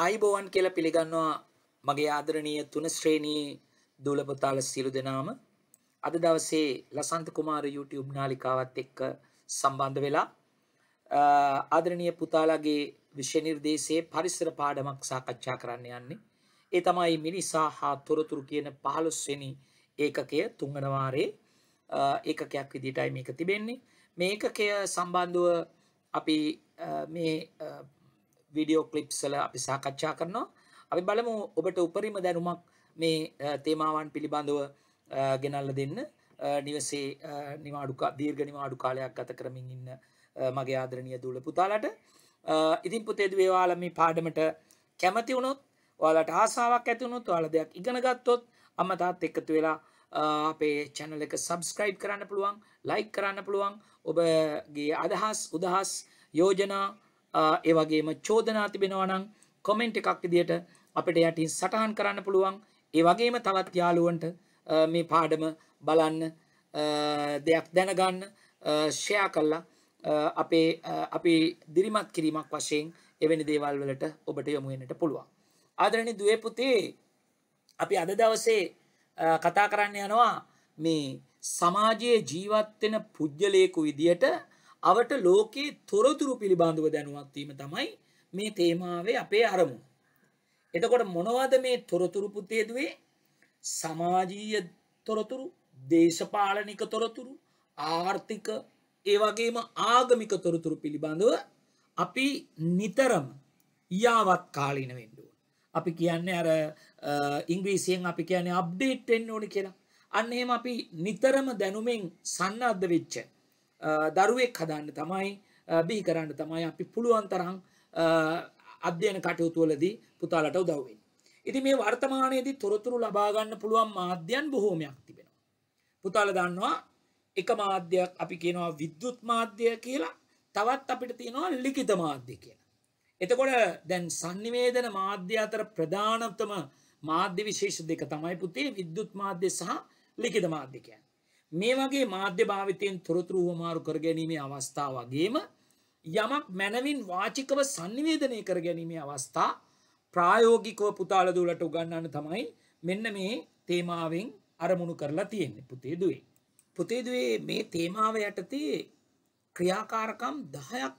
ආයිබෝවන් කියලා පිළිගන්නවා මගේ ආදරණීය තුන ශ්‍රේණී දූලපතාල සියලු දෙනාම අද දවසේ ලසන්ත කුමාර YouTube නාලිකාවත් එක්ක සම්බන්ධ වෙලා ආදරණීය පුතාලාගේ විෂය නිර්දේශයේ පරිසර පාඩමක් සාකච්ඡා කරන්න යන්නේ. ඒ තමයි මිනිසා හා තොරතුරු කියන 15 වෙනි ඒකකය තුන්වන වාරේ ඒකකයක් විදිහටයි මේක තිබෙන්නේ. මේ ඒකකය සම්බන්ධව අපි මේ වීඩියෝ කලිප්සල අපි සාකච්ඡා කරනවා අපි බලමු ඔබට උපරිම දැනුමක් මේ තේමාවන් පිළිබඳව ගෙනල්ල දෙන්න නිවසේ නිවාඩුකා දීර්ඝ නිවාඩු කාලයක් ගත කරමින් ඉන්න මගේ ආදරණීය දූල පුතාලට ඉතින් පුතේ දේවාල මේ පාඩමට කැමති වුණොත් ඔයාලට ආසාවක් ඇති වුණොත් ඔයාලා දෙයක් ඉගෙන ගත්තොත් අම්මා තාත්තා එක්කතු වෙලා අපේ channel එක subscribe කරන්න පුළුවන් like කරන්න පුළුවන් ඔබගේ අදහස් උදහස් යෝජනා ඒ වගේම චෝදනා තිබෙනවා නම් කමෙන්ට් එකක් විදියට අපිට යටින් සටහන් කරන්න පුළුවන්. ඒ වගේම තවත් යාළුවන්ට මේ පාඩම බලන්න දෙයක් දැනගන්න ෂෙයා කරලා අපේ අපි දිරිමත් කිරීමක් වශයෙන් එවැනි දේවල් වලට ඔබට යොමු වෙන්නට පුළුවන්. ආදරණීය දුවේ පුතේ අපි අද දවසේ කතා කරන්න යනවා මේ සමාජයේ ජීවත් වෙන පුජ්‍යලයක විදියට අවට ලෝකයේ තොරතුරු පිළිබඳව දැනුවත්වීම තමයි මේ තේමාවේ අපේ අරමුණ. එතකොට මොනවද මේ තොරතුරු පුතේදුවේ සමාජීය තොරතුරු දේශපාලනික තොරතුරු ආර්ථික ඒ වගේම ආගමික තොරතුරු පිළිබඳව අපි නිතරම යාවත් කාලීන වෙන්න ඕන. අපි කියන්නේ අර ඉංග්‍රීසියෙන් අපි කියන්නේ අප්ඩේට් වෙන්න ඕන කියලා. අන්න එහෙම අපි නිතරම දැනුමින් සන්නද්ධ වෙච්ච දරුවෙක් හදන්න තමයි බිහි කරන්න තමයි අපි පුළුවන් තරම් අධ්‍යයන කටයුතුවලදී පුතාලට උදව්වෙන්. ඉති මේ වර්තමානයේදී තොරතුරු ලබාගන්න පුළුවන් මාධ්‍යයන් බොහෝමයක් තිබෙනවා. පුතාල දන්නවා එක මාධ්‍යයක් අපි කියනවා විද්‍යුත් මාධ්‍යය කියලා තවත් අපිට තියෙනවා ලිකිත මාධ්‍ය කියලා. එතකොට දැන් සංනිවේදන මාධ්‍ය අතර ප්‍රධානතම මාධ්‍ය විශේෂ දෙක තමයි පුතේ විද්‍යුත් මාධ්‍ය සහ ලිකිත මාධ්‍යකයන්. මේ වගේ මාධ්‍ය භාවිතයෙන් තොරතුරු හුවමාරු කර ගැනීමේ අවස්ථා වගේම යමක් මැනවින් වාචිකව සංනිවේදනය කර ගැනීමේ අවස්ථා ප්‍රායෝගිකව පුතාල දූලට උගන්නන්න තමයි මෙන්න මේ තේමාවෙන් අරමුණු කරලා තියෙන්නේ පුතේ දුවේ. පුතේ දුවේ මේ තේමාව යටතේ ක්‍රියාකාරකම් 10ක්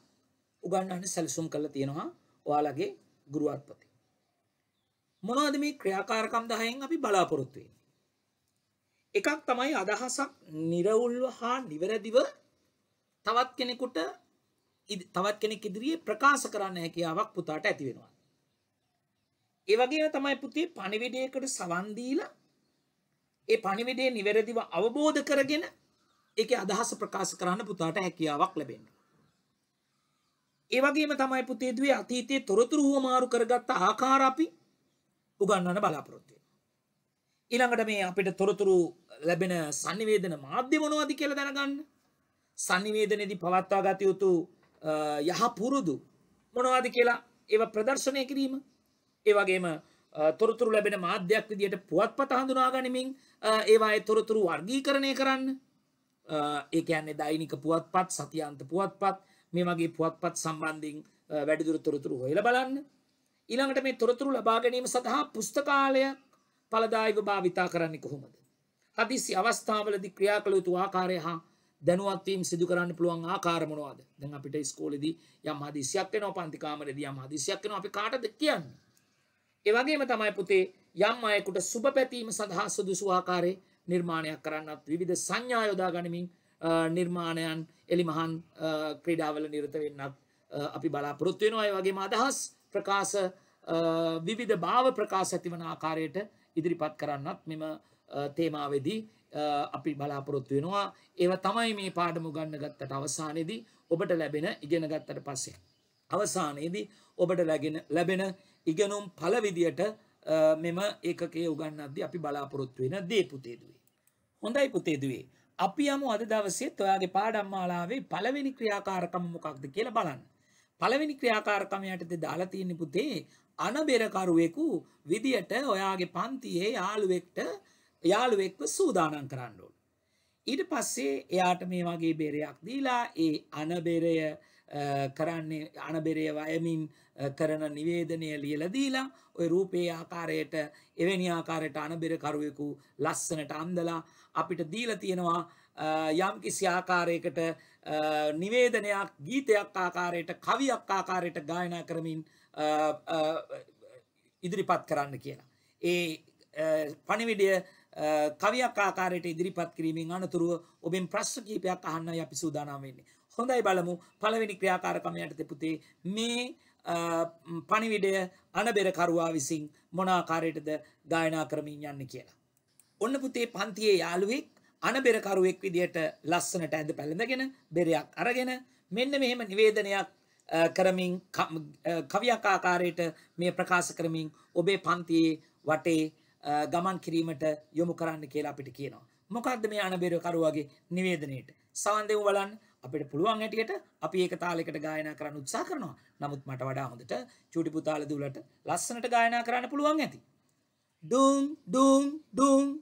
උගන්වන්න සැලසුම් කරලා තියෙනවා ඔයාලගේ ගුරුවත්පති. මොනවද මේ ක්‍රියාකාරකම් 10න් අපි බලාපොරොත්තු වෙන්නේ? එකක් තමයි අදහසක් නිරවුල්ව හා නිවැරදිව තවත් කෙනෙකුට තවත් කෙනෙක් ඉදිරියේ ප්‍රකාශ කරන්න හැකියාවක් පුතාට ඇති වෙනවා. ඒ වගේම තමයි පුතේ පණිවිඩයකට සවන් දීලා ඒ පණිවිඩය නිවැරදිව අවබෝධ කරගෙන ඒකේ අදහස ප්‍රකාශ කරන්න පුතාට හැකියාවක් ලැබෙනවා. ඒ වගේම තමයි පුතේ දුවේ අතීතයේ තොරතුරු හුවමාරු කරගත්ත ආකාර අපි උගන්වන්න බලාපොරොත්තු ඊළඟට මේ අපිට තොරතුරු ලැබෙන sannivedana මාධ්‍ය මොනවද කියලා දැනගන්න. sannivedanයේදී පවත්වා ගත යුතු යහ පුරුදු මොනවද කියලා ඒවා ප්‍රදර්ශනය කිරීම. ඒ වගේම තොරතුරු ලැබෙන මාධ්‍යයක් විදිහට පුවත්පත හඳුනා ගනිමින් ඒවායේ තොරතුරු වර්ගීකරණය කරන්න. ඒ කියන්නේ දෛනික පුවත්පත්, සතියාන්ත පුවත්පත් මේ වගේ පුවත්පත් සම්බන්ධයෙන් වැඩිදුර තොරතුරු හොයලා බලන්න. ඊළඟට මේ තොරතුරු ලබා ගැනීම සඳහා පුස්තකාලය පලදායිව භාවිතා කරන්න කොහොමද. හදිසි අවස්ථාවලදි ක්‍රියා කළ යුතු ආකාරය හා දැනුවත්වීම් සිදු කරන්න පුළුවන් ආකාරමනවාද දැන් අපිට ස්කෝලෙද යම් හදිසියක් වෙනවා පන්තිකාමරෙද යම් හදිසියක් වෙනවා අපි කාටද කියන්නේ. ඒවගේම තමයි පුතේ යම් අයෙකුට සුබ පැතීම සඳහා සුදුසු ආකාරයේ නිර්මාණයක් කරන්නත් විවිධ සංඥා යොදා ගනිමින් නිර්මාණයන් එලිමහන් ක්‍රීඩාවල නිරත වෙන්නත් අපි බලාපොරොත්තු වෙනවා ඒ වගේම අදහස් ප්‍රකාශ විවිධ භාව ප්‍රකාශ ඇතිවන ආකාරයට ඉදිරිපත් කරන්නත් මෙම තේමාවෙදී අපි බලාපොරොත්තු වෙනවා ඒව තමයි මේ පාඩම ගන්න ගත්තට අවසානයේදී ඔබට ලැබෙන ඉගෙන ගත්තට පස්සේ අවසානයේදී ඔබට ලැබෙන ලැබෙන ඉගෙනුම් පළ විදියට මෙම ඒකකයේ උගන්වද්දී අපි බලාපොරොත්තු වෙන දේ පුතේ දුවේ හොඳයි පුතේ දුවේ අපි යමු අද දවසේත් ඔයාගේ පාඩම් මාලාවේ පළවෙනි ක්‍රියාකාරකම මොකක්ද කියලා බලන්න. පළවෙනි ක්‍රියාකාරකම යටතේ දාලා තියෙන පුතේ අනබෙරකරුවෙකු විදියට ඔයාගේ පන්තියේ යාළුවෙක්ට යාළුවෙක්ව සූදානම් කරන්න ඕන. ඊට පස්සේ එයාට මේ වගේ බෙරයක් දීලා ඒ අනබෙරය කරන්නේ අනබෙරය වයමින් කරන නිවේදනය ලියලා දීලා ওই රූපේ ආකාරයට එවැනි ආකාරයට අනබෙර කරුවෙකු ලස්සනට අඳලා අපිට දීලා තියෙනවා යම් කිසි ආකාරයකට නිවේදනයක් ගීතයක් ආකාරයට කවියක් ආකාරයට ගායනා කරමින් ඉදිරිපත් කරන්න කියලා. ඒ පනිවිඩිය කවියක් ආකාරයට ඉදිරිපත් කිරීමෙන් අනතුරුව ඔබෙන් ප්‍රශ්න කීපයක් අහන්න අපි සූදානම් වෙන්නේ. හොඳයි බලමු පළවෙනි ක්‍රියාකාරකම යටතේ පුතේ මේ පණිවිඩය අනබෙරකරුවා විසින් මොන ආකාරයටද ගායනා කරමින් යන්නේ කියලා. ඔන්න පුතේ පන්තියේ යාළුවෙක් අනබෙරකරුවෙක් විදියට ලස්සනට ඇඳ පැළඳගෙන බෙරයක් අරගෙන මෙන්න මෙහෙම නිවේදනයක් කරමින් කවියකාකාරයට මේ ප්‍රකාශ කරමින් ඔබේ පන්තියේ වටේ ගමන් කිරීමට යොමු කරන්න කියලා අපිට කියනවා. මොකක්ද මේ අනබේරකරුවගේ නිවේදනයේට? සවන් දෙමු බලන්න. අපිට පුළුවන් හැටියට අපි ඒක තාලයකට ගායනා කරන්න උත්සාහ කරනවා. නමුත් මට වඩා හොඳට චූටි පුතාල දුවලට ලස්සනට ගායනා කරන්න පුළුවන් ඇති. ඩුම් ඩුම් ඩුම්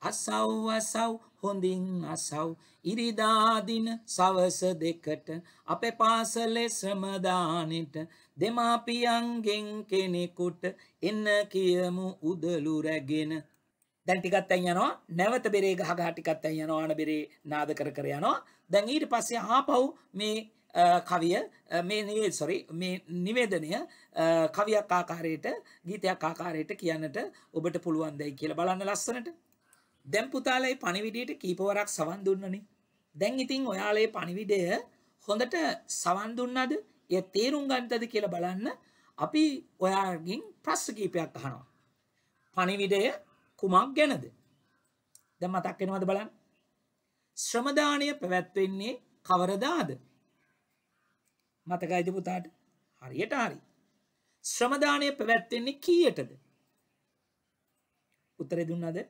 අසව් අසව් හොඳින් අසව් ඉරිදාදින සවස දෙකට අපේ පාසලේ ශ්‍රමදානෙට දෙමාපියන්ගෙන් කෙනෙකුට එන්න කියමු උදලු රැගෙන දැන් ටිකක් අයින් යනවා නැවත බෙරේ ගහ ගහ ටිකක් අයින් යනවා ආන බෙරේ නාද කර කර යනවා දැන් ඊට පස්සේ ආපහු මේ කවිය මේ නිවේ සොරි මේ නිවේදනය කවියක් ආකාරයට ගීතයක් ආකාරයට කියන්නට ඔබට පුළුවන් දැයි කියලා බලන්න ලස්සනට දැන් පුතාලේ පණිවිඩයට කීපවරක් සවන් දුන්නනේ. දැන් ඉතින් ඔයාලේ පණිවිඩය හොඳට සවන් දුන්නද? ඒ තේරුම් ගන්නද කියලා බලන්න අපි ඔයාගෙන් ප්‍රශ්න කීපයක් අහනවා. පණිවිඩය කුමක් ගැනද? දැන් මතක් වෙනවද බලන්න. ශ්‍රමදානය පැවැත්වෙන්නේ කවරදාද? මතකයිද පුතාට? හරියට හරි. ශ්‍රමදානය පැවැත්වෙන්නේ කීයටද? උත්තරේ දුන්නද?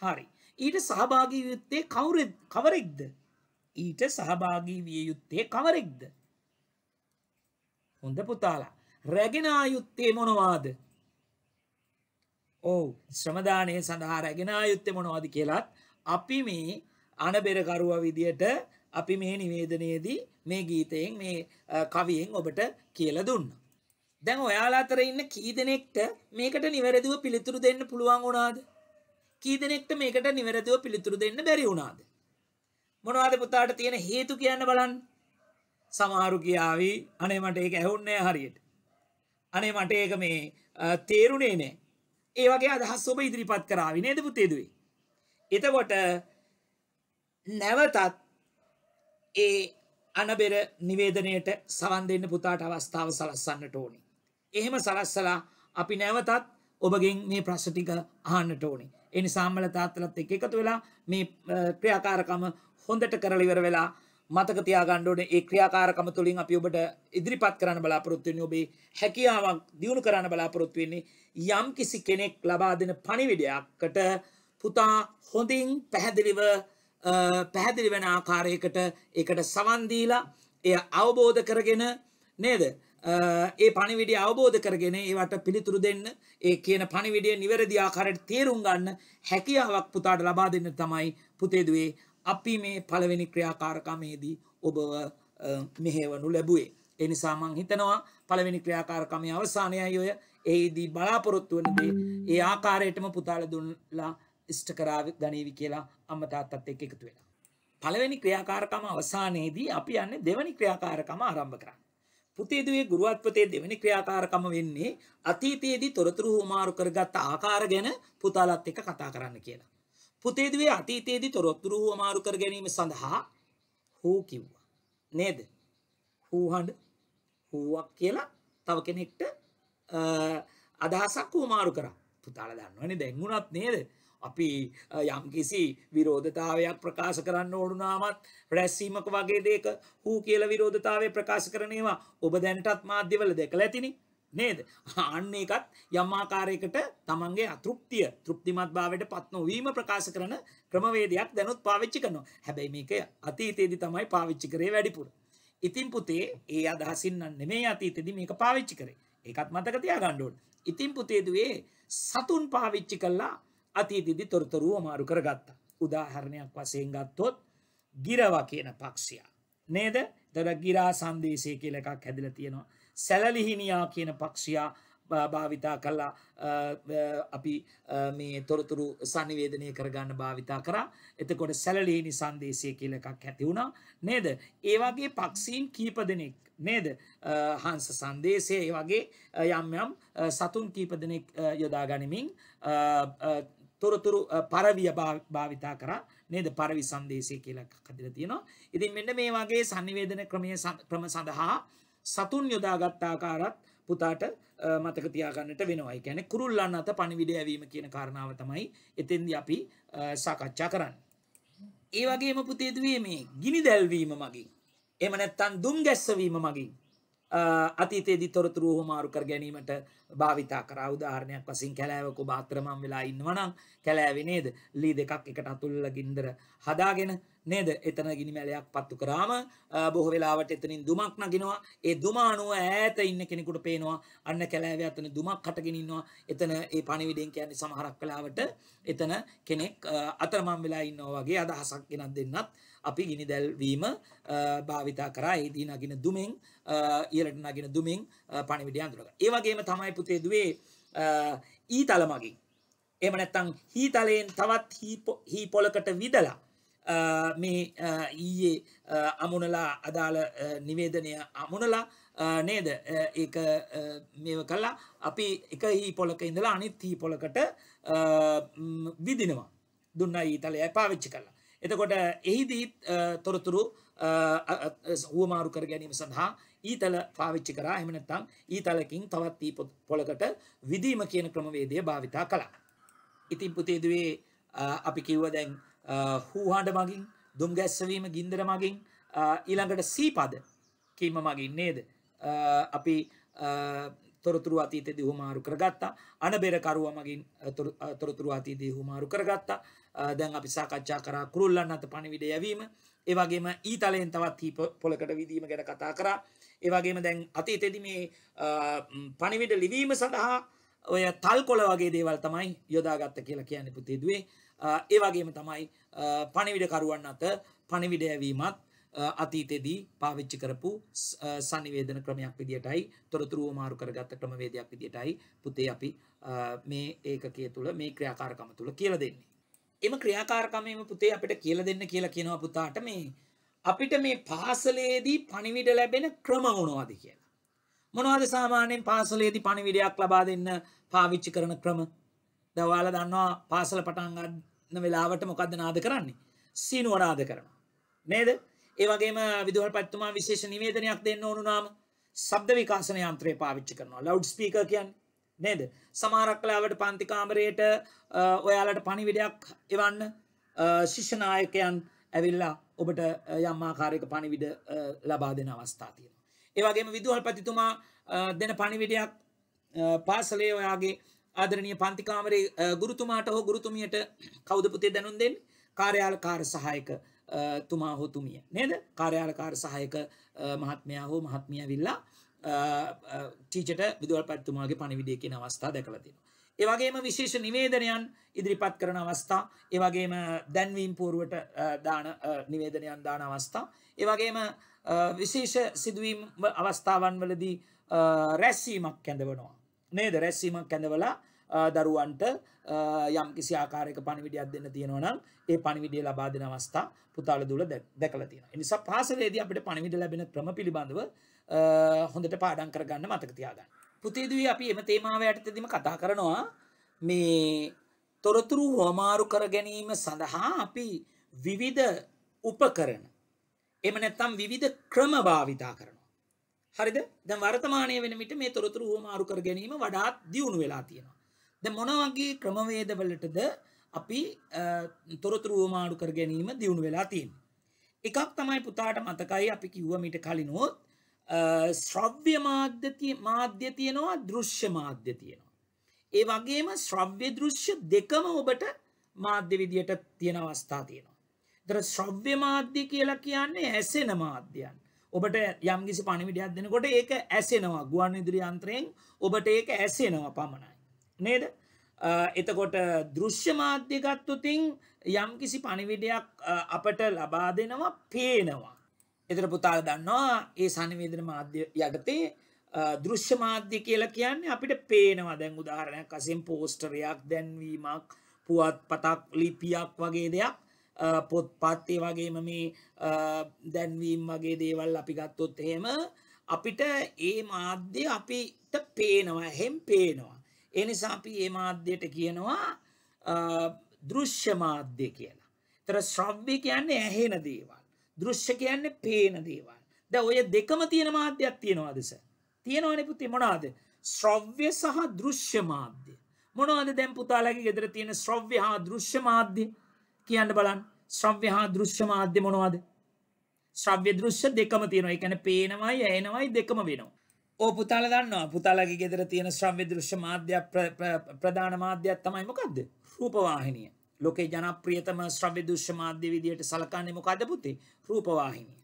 හරි. ඊට සහභාගී යුත්තේ කවුරු කවරෙක්ද? ඊට සහභාගී විය යුත්තේ කවරෙක්ද? හොඳ පුතාලා. රැගෙන ආයුත්තේ මොනවාද? ඔව් ශ්‍රමදානය සඳහා රැගෙන ආයුත්තේ මොනවාද කියලත් අපි මේ අනබෙරකරුවා විදියට අපි මේ නිවේදනයේදී මේ ගීතයෙන් මේ කවියෙන් ඔබට කියලා දුන්නා. දැන් ඔයාලා අතර ඉන්න කී දෙනෙක්ට මේකට නිවැරදිව පිළිතුරු දෙන්න පුළුවන් වුණාද? කී දෙනෙක්ට මේකට නිවැරදිව පිළිතුරු දෙන්න බැරි වුණාද. මොනවාද පුතාට තියෙන හේතු කියන්න බලන් සමහරු කියාවි අනේ මට ඒක ඇහුන්නේ හරියට. අනේ මට ඒක මේ තේරුණේ නෑ. ඒ වගේ අදහස් ඔබ ඉදිරිපත් කරාවි නේද පුතේදුවේ. එතකොට නැවතත් ඒ අනබෙර නිවේදනයට සවන් දෙන්න පුතාට අවස්ථාව සලස්සන්නට ඕනි. එහෙම සලස්සලා අපි නැවතත් ඔබගෙන් මේ ප්‍රශ්න ටික අහන්නට ඕනේ. එනිසාම්මල තාත්තලත් එක් එකතු වෙලා මේ ක්‍රියාකාරකම හොඳට කරලිවර වෙලා මතක තියාගණ්ඩෝන ඒ ක්‍රියාකාරකම තුළින් අපි ඔබට ඉදිරිපත් කරන්න බලාපොරොත්තුවෙන් ඔබේ හැකියාවක් දියුණු කරන්න බලාපොරොත්තුවෙන්නේ යම් කිසි කෙනෙක් ලබා දෙන පණිවිඩයක්කට පුතා හොඳින් පැහැදිලිව පැහැදිලි වෙන ආකාරයකට එකට සවන්දීලා එය අවබෝධ කරගෙන නේද ඒ පණිවිඩිය අවබෝධ කරගෙන ඒවට පිළිතුරු දෙන්න ඒ කියන පණිවිඩිය නිවැරදි ආකාරයට තේරුම් ගන්න හැකියාවක් පුතාට ලබා දෙන්න තමයි පුතේදුවේ අපි මේ පළවෙනි ක්‍රියාකාරකමේදී ඔබව මෙහෙවනු ලැබුවේ. ඒ නිසා මං හිතනවා පළවෙනි ක්‍රියාකාරකමේ අවසානයයි ඔය ඒදී බලාපොරොත්තු වෙන දේ ඒ ආකාරයටම පුතාලා දුන්නා ඉෂ්ට කරා ගනීවි කියලා අම්මා තාත්තත් එක්ක එකතු වෙලා. පළවෙනි ක්‍රියාකාරකම අවසානයේදී අපි යන්නේ දෙවෙනි ක්‍රියාකාරකම ආරම්භ කරන්න. පුතේදුවේ ගුරුවත්පතේ දෙවැනි ක්‍රියාකාරකම වෙන්නේ අතීතයේදී තොරතුරු හුමාරු කරගත්ත ආකාර ගැන පුතාලත් එක්ක කතා කරන්න කියලා. පුතේදුවේ අතීතයේදී තොරතුරු හුමාරු කර ගැනීම සඳහා හූ කිව්වා. නේද? හූහඬ හූවක් කියලා තව කෙනෙක්ට අදහසක් හුමාරු කරා. පුතාලා දන්නවනේ දැන් උනත් නේද? අපි යම්කිසි විරෝධතාවයක් ප්‍රකාශ කරන්න ඕඩුනාමත් රැස්සීමක වගේ දේක හූ කියල විරෝධතාවය ප්‍රකාශ කරනේවා ඔබ දැන්ටත් මාධ්‍යවල දෙක ඇතිනි නේද අන්න එකත් යම්මාකාරයකට තමන්ගේ අතෘප්තිය තෘප්තිමත් භාවට පත්නොවීම ප්‍රකාශ කරන ක්‍රමවේදයක් දැනුත් පාවිච්චි කරනවා හැබැයි මේක අතීතයේදි තමයි පාවිච්චි කරේ වැඩිපුර ඉතින් පුතේ ඒ අදහසින්න නෙමේ අතීතෙදි මේක පාවිච්චි කරේ එකත් මතකතියා ගණ්ඩුවන් ඉතින් පුතේදුවේ සතුන් පාවිච්චි කල්ලා අතීතිදි තොරතුරුව මාරු කරගත්තා. උදාහරණයක් වසයෙන් ගත්තොත් ගිරව කියන පක්ෂයා. නේද දර ගිරා සන්දේශය කියල එකක් හැදිල තියෙනවා. සැලලිහිනියා කියන පක්ෂයා භාවිතා කල්ලා අපි මේ තොරතුරු සනිවේදනය කරගන්න භාවිතා කරා එතකොට සැලලේනි සන්දේශය කියල එකක් ඇති වුණා නේද ඒවාගේ පක්ෂීන් කීප දෙනෙක් නේද හන්ස සන්දේශය ඒ වගේ යම් යම් සතුන් කීප දෙනෙක් යොදාගනිමින් තොරතුරු පරවිය භාවිතා කරා නේද පරවි සංදේශය කියලා කදිලා තියෙනවා. ඉතින් මෙන්න මේ වගේ sannivedana ක්‍රමයේ ක්‍රම සඳහා සතුන් යොදාගත් ආකාරات පුතාට මතක තියාගන්නට වෙනවා. ඒ කියන්නේ කුරුල්ලන් අත පණිවිඩය ඇවීම කියන කාරණාව තමයි එතෙන්දී අපි සාකච්ඡා කරන්නේ. ඒ වගේම පුතේ දුවේ මේ ගිනි දැල්වීම මගින් එහෙම නැත්නම් දුම් ගැස්සවීම මගින් අතීතයේදි තොරතුරු හොමාරු කර ගැනීමට භාවිතා කරා උදාහරණයක් වසින් කැලෑවක බාත්‍රමම් වෙලා ඉන්නවනම් කැලෑවේ නේද ලී දෙකක් එකට අතුල්ල ගින්දර හදාගෙන නේද එතන ගිනි මැලයක් පත්තු කරාම බොහෝ වෙලාවට එතනින් දුමක් නගිනවා ඒ දුම අනුව ඈත ඉන්න කෙනෙකුට පේනවා අන්න කැලෑවේ අතන දුමක් හටගෙන ඉන්නවා එතන ඒ පණිවිඩෙන් කියන්නේ සමහරක් වෙලාවට එතන කෙනෙක් අතරමම් වෙලා ඉන්නවා වගේ අදහසක් ගෙනත් දෙන්නත් අපි ගිනි දැල්වීම භාවිතා කරා ඒදී නගින දුමෙන් ඉහලට නගින දුමින් පණිවිඩය අඳුරගන්න. ඒ වගේම තමයි පුතේ දුවේ ඊතල මගින් එහෙම නැත්නම් හීතලයෙන් තවත් හී පොලකට විදලා මේ ඊයේ අමුණලා අදාළ නිවේදනය අමුණලා නේද ඒක මේව කළා අපි එක හී පොලක ඉඳලා අනිත් හී පොලකට විදිනවා දුන්න ඊතලය පාවිච්චි කළා එතකොට එහිදී තොරතුරු හුවමාරු කර ගැනීම සඳහා ඊතල පාවිච්චි කරා එමනත්තං ඊතලකින් තවත් තී පොළකට විදීම කියන ක්‍රමවේදය භාවිතා කළා. ඉතින් පුතේදුවේ අපි කිව්ව දැන් හූහාඩ මගින් දුම් ගැස්සවීම ගින්දර මගින් ඊළඟට සීපද කීම මගින් නේද අපි තොරතුරු අතීතයේදී හුමාරු කරගත්තා අනබෙරකරුවා මගින් තොරතුරු අතීතයේදී හුමාරු කරගත්තා දැන් අපි සාකච්ඡා කරා කුරුල්ලන් අත පණිවිඩ යැවීම ඒවගේම ඊතලයෙන් තවත් හිප පොලකට විදීම ගැන කතා කරා ඒවගේම දැන් අතීතෙදි මේ පණිවිඩ ලිවීම සඳහා ඔය තල් කොල වගේ දේවල් තමයි යොදාගත්ත කියලා කියන්න පුතිදුවේ ඒවගේම තමයි පණිවිඩකරුවන් අත පණිවිඩයවීමත් අතීතෙදී පාවිච්චි කරපු සනිවේදන ක්‍රමයක් විදිටයි තොරතුරුව මාරු කරගත්ත ක්‍රමවේදයක් විදිටයි පුතේ අපි මේ ඒකකය තුළ මේ ක්‍රියාකාරකම තුළ කියල දෙන්නේ එම ක්‍රියාකාරකමේම පුතේ අපිට කියලා දෙන්න කියලා කියනවා පුතාට මේ අපිට මේ පාසලේදී පණිවිඩ ලැබෙන ක්‍රම මොනවද කියලා. මොනවද සාමාන්‍යයෙන් පාසලේදී පණිවිඩයක් ලබා දෙන්න පාවිච්චි කරන ක්‍රම? දවාල දන්නවා පාසල පටන් ගන්න වෙලාවට මොකද්ද නාද කරන්නේ? සීනුව නාද කරනවා. නේද? ඒ වගේම විදුහල්පතිතුමා විශේෂ නිවේදනයක් දෙන්න ඕන නම් ශබ්ද විකාශන යන්ත්‍රය පාවිච්චි කරනවා. ලවුඩ් ස්පීකර් කියන්නේ නේද සමහරක් කලාවට පන්තිකාමරයට ඔයාලට පණිවිඩයක් එවන්න ශිෂ්‍යනායකයන් ඇවිල්ලා ඔබට යම්මාකාරයක පණිවිඩ ලබා දෙන අවස්ථා තියෙනවා. ඒවගේම විදුහල් පතිතුමා දෙන පණිවිඩයක් පාසලේ ඔයාගේ ආදරණය පන්තිකාමරේ ගුරුතුමාට හෝ ගුරුතුමියට කෞදපුතේ දැනුන් දෙෙන් කාර්යාල කාර සහයක තුමා හොතුමිය නේද කාර්යාලකාර සහයක මහත්මයා හෝ මහත්මිය විල්ලා ටීචට විදුවල්පත්තුමාගේ පණිවිඩය කියන අවස්ථා දැකලා තියෙනවා. ඒ වගේම විශේෂ නිවේදනයන් ඉදිරිපත් කරන අවස්ථා, ඒ වගේම දැන්වීම් පූර්වට දාන නිවේදනයන් දාන අවස්ථා, ඒ වගේම විශේෂ සිදුවීම් අවස්ථාවන් වලදී රැස්වීමක් කැඳවනවා. නේද? රැස්වීමක් කැඳවලා දරුවන්ට යම් කිසි ආකාරයක පණිවිඩයක් දෙන්න තියෙනවනම් ඒ පණිවිඩිය ලබා දෙන අවස්ථා පුතාල දුල දැකලා තියෙනවා. නිසා පාසලේදී අපිට පණිවිඩ ලැබෙන ක්‍රම පිළිබඳව හොඳට පාඩම් කරගන්න මතක තියාගන්න. පුතේදුවේ අපි එම තේමාව යටතේදීම කතා කරනවා මේ තොරතුරු හොමාරු කර ගැනීම සඳහා අපි විවිධ උපකරණ එම නැත්තම් විවිධ ක්‍රම භාවිතා කරනවා. හරිද දැන් වර්තමානය වෙන විට මේ තොරතුරු හොමාරු කර ගැනීම වඩාත් දියුණු වෙලා තියෙනවා. ද මොන වගේ ක්‍රමවේදවලටද අපි තොරතුරුවමාඩු කර ගැනීම දියුණු වෙලා තියෙන්. එකක් තමයි පුතාට මතකයි අපි කිව්ව මිට කලිනොත් ශ්‍රව්‍ය මාධ්‍ය තියෙනවා දෘශ්‍ය මාධ්‍ය තියෙනවා. ඒ වගේම ශ්‍රව්‍ය දෘශ්‍ය දෙකම ඔබට මාධ්‍ය විදියට තියෙන අවස්ථා තියෙනවා. දර ශ්‍රව්‍ය මාධ්‍ය කියලා කියන්නේ ඇසෙන මාධ්‍යයන්. ඔබට යම්කිසි පණිවිඩයක් දෙනකොට ඒක ඇසෙනවා ගුවන් විදුලි යන්ත්‍රයෙන් ඔබට ඒක ඇසෙනවා පමණයි. නේද එතකොට දෘශ්‍ය මාධ්‍යගත්තුතින් යම් කිසි පණිවිඩයක් අපට ලබා දෙනවා පේනවා. එතර පුතාල් දන්නවා ඒ සනිවේදන මාධ්‍ය යටතේ දෘශ්‍ය මාධ්‍ය කියලා කියන්නේ අපිට පේනවා දැන් උදාහරණයක් අසෙන් පෝස්ටරයක් දැන්වීමක් පුවත් පතක් ලිපියක් වගේ දෙයක් පොත් පත්තේ වගේම මේ දැන්වීම් වගේ දේවල් අපි ගත්තොත් එහෙම අපිට ඒ මාධ්‍ය අපිට පේනවා හෙම් පේනවා ඒ නිසා අපි මේ මාධ්‍යයට කියනවා දෘශ්‍ය මාධ්‍ය කියලා. ඒතර ශ්‍රව්‍ය කියන්නේ ඇහෙන දේවල්. දෘශ්‍ය කියන්නේ පේන දේවල්. දැන් ඔය දෙකම තියෙන මාධ්‍යයක් තියෙනවද සර්? තියෙනවනේ පුතේ මොනවාද? ශ්‍රව්‍ය සහ දෘශ්‍ය මාධ්‍ය. මොනවද දැන් පුතාලගේ ගෙදර තියෙන ශ්‍රව්‍ය හා දෘශ්‍ය මාධ්‍ය කියන්න බලන්න. ශ්‍රව්‍ය හා දෘශ්‍ය මාධ්‍ය මොනවද? ශ්‍රව්‍ය දෘශ්‍ය දෙකම තියෙනවා. ඒ කියන්නේ පේනවයි ඇහෙනවයි දෙකම වෙනවා. ඕ පුතාල දන්නවා පුතාලගේ ගෙදර තියෙන ශ්‍රම්්‍ය දෘෂ්‍ය මාධ්‍ය ප්‍රධාන මාධ්‍යයක් තමයි මොකක්ද රූපවාහිනිය ලොකේ ජනප්‍රියතම ශ්‍රව්‍ය දෘෂ්‍ය මාධ්‍ය විදියට සලකන්නේ මොකද පුතේ රූපවාහිනිය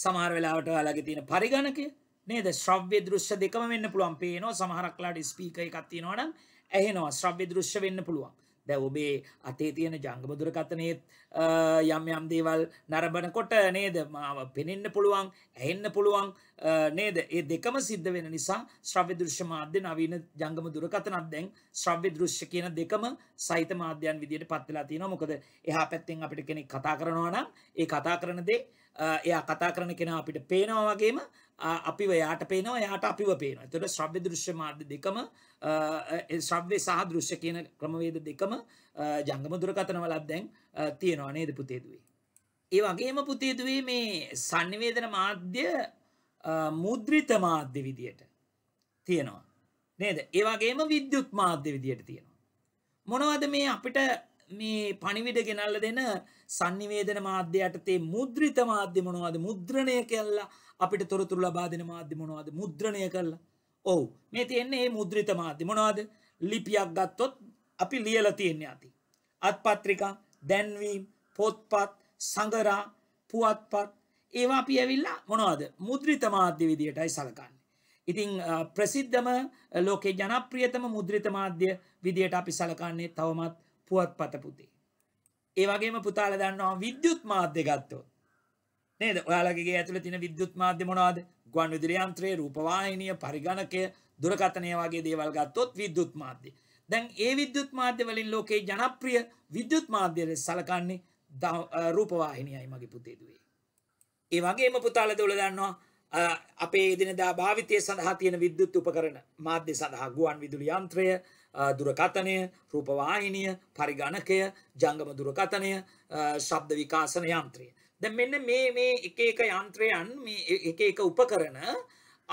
සමහර වෙලාවට ඔයාලගේ තියෙන පරිගණකය නේද ශ්‍රව්‍ය දෘෂ්‍ය දෙකම වෙන්න පුළුවන් පේනවා සමහරක්ලාට ස්පීකර් එකක් තියෙනවා නම් ඇහෙනවා ශ්‍රව්‍ය දෘෂ්‍ය වෙන්න පුළුවන් දැ ඔබේ අතේ තියෙන ජංගමදුරකතනයත් යම් යම් දේවල් නරබන කොට නේද මාව පෙනෙන්න්න පුළුවන් ඇහෙන්න පුළුවන් නේද ඒ දෙකම සිද්ධ වෙන නිසා ශ්‍රව්‍ය දෘෂ්‍ය මාධ්‍ය නවීන ජංගම දුරකතනක් දැන් ශ්‍රව්‍ය දෘෂ්‍ය කියන දෙකම සහිත මාධ්‍යයන් විදියට පත්වෙලා තියෙන මොකද එහා පැත්තෙන් අපිට කෙනෙක් කතා කරනවා නම් ඒ කතා කරන දේ එයා කතා කරන කෙනා අපිට පේනවා වගේම අපිව යාට පේනවා යාට අපිව පේනවා එතකොට ශ්‍රව්‍ය දෘශ්‍ය මාධ්‍ය දෙකම ශ්‍රව්‍ය සහ දෘශ්‍ය කියන ක්‍රමවේද දෙකම ජංගම දුරකථන වලත් දැන් තියෙනවා නේද පුතේදුවේ. ඒ වගේම පුතේදුවේ මේ sannivedana මාධ්‍ය මුද්‍රිත මාධ්‍ය විදියට තියෙනවා. නේද? ඒ වගේම විද්‍යුත් මාධ්‍ය විදියට තියෙනවා. මොනවද මේ අපිට මේ පණිවිඩ ගෙනල්ල දෙන sannivedana මාධ්‍ය යටතේ මුද්‍රිත මාධ්‍ය මොනවද? මුද්‍රණය කළා අපිට තොරතුරු ලබා දෙන මාධ්‍ය මොනවද? මුද්‍රණය කළා ඔහු මේ තියෙන්නේ ඒ මුද්‍රිත මාධ්‍ය මොනවාද ලිපියක් ගත්තොත් අපි ලියල තියෙන්නේ ඇති. අත්පත්‍රිකා දැන්වීම් පොත්පත් සඟරා පුවත්පත් ඒවා අපි ඇවිල්ලා මොනවාද මුද්‍රිත මාධ්‍ය විදියටයි සලකන්නේ. ඉතිං ප්‍රසිද්ධම ලෝකේ ජනප්‍රියතම මුද්‍රිත මාධ්‍ය විදියට අපි සලකන්නේ තවමත් පුවත් පතපුතේ. ඒවගේම පුතාල දන්නවා විද්‍යුත් මාධ්‍ය ගත්තොත්. නේද ඔයාලගේ ඇතුළ තින විද්‍යුත් මාධ්‍ය මොනවාද ගුවන් විදුලියන්ත්‍රයේ රූපවාහිනිය පරිගණකය දුරකථනය වගේ දේවල් ගත්තොත් විද්‍යුත් මාධ්‍ය. දැන් ඒ විද්‍යුත් මාධ්‍ය වලින් ලෝකේ ජනප්‍රිය විද්‍යුත් මාධ්‍ය ලෙස සලකන්නේ රූපවාහිනියයි මගේ පුතේ දුවේ. ඒ වගේම පුතාලා දවල දන්නවා අපේ එදිනදා භාවිතය සඳහා තියෙන විද්‍යුත් උපකරණ මාධ්‍ය සඳහා ගුවන් විදුලි යන්ත්‍රය දුරකථනය රූපවාහිනිය පරිගණකය ජංගම දුරකථනය ශබ්ද විකාශන යන්ත්‍රය දැන් මෙන්න මේ මේ එක එක යන්ත්‍රයන් මේ එක එක උපකරණ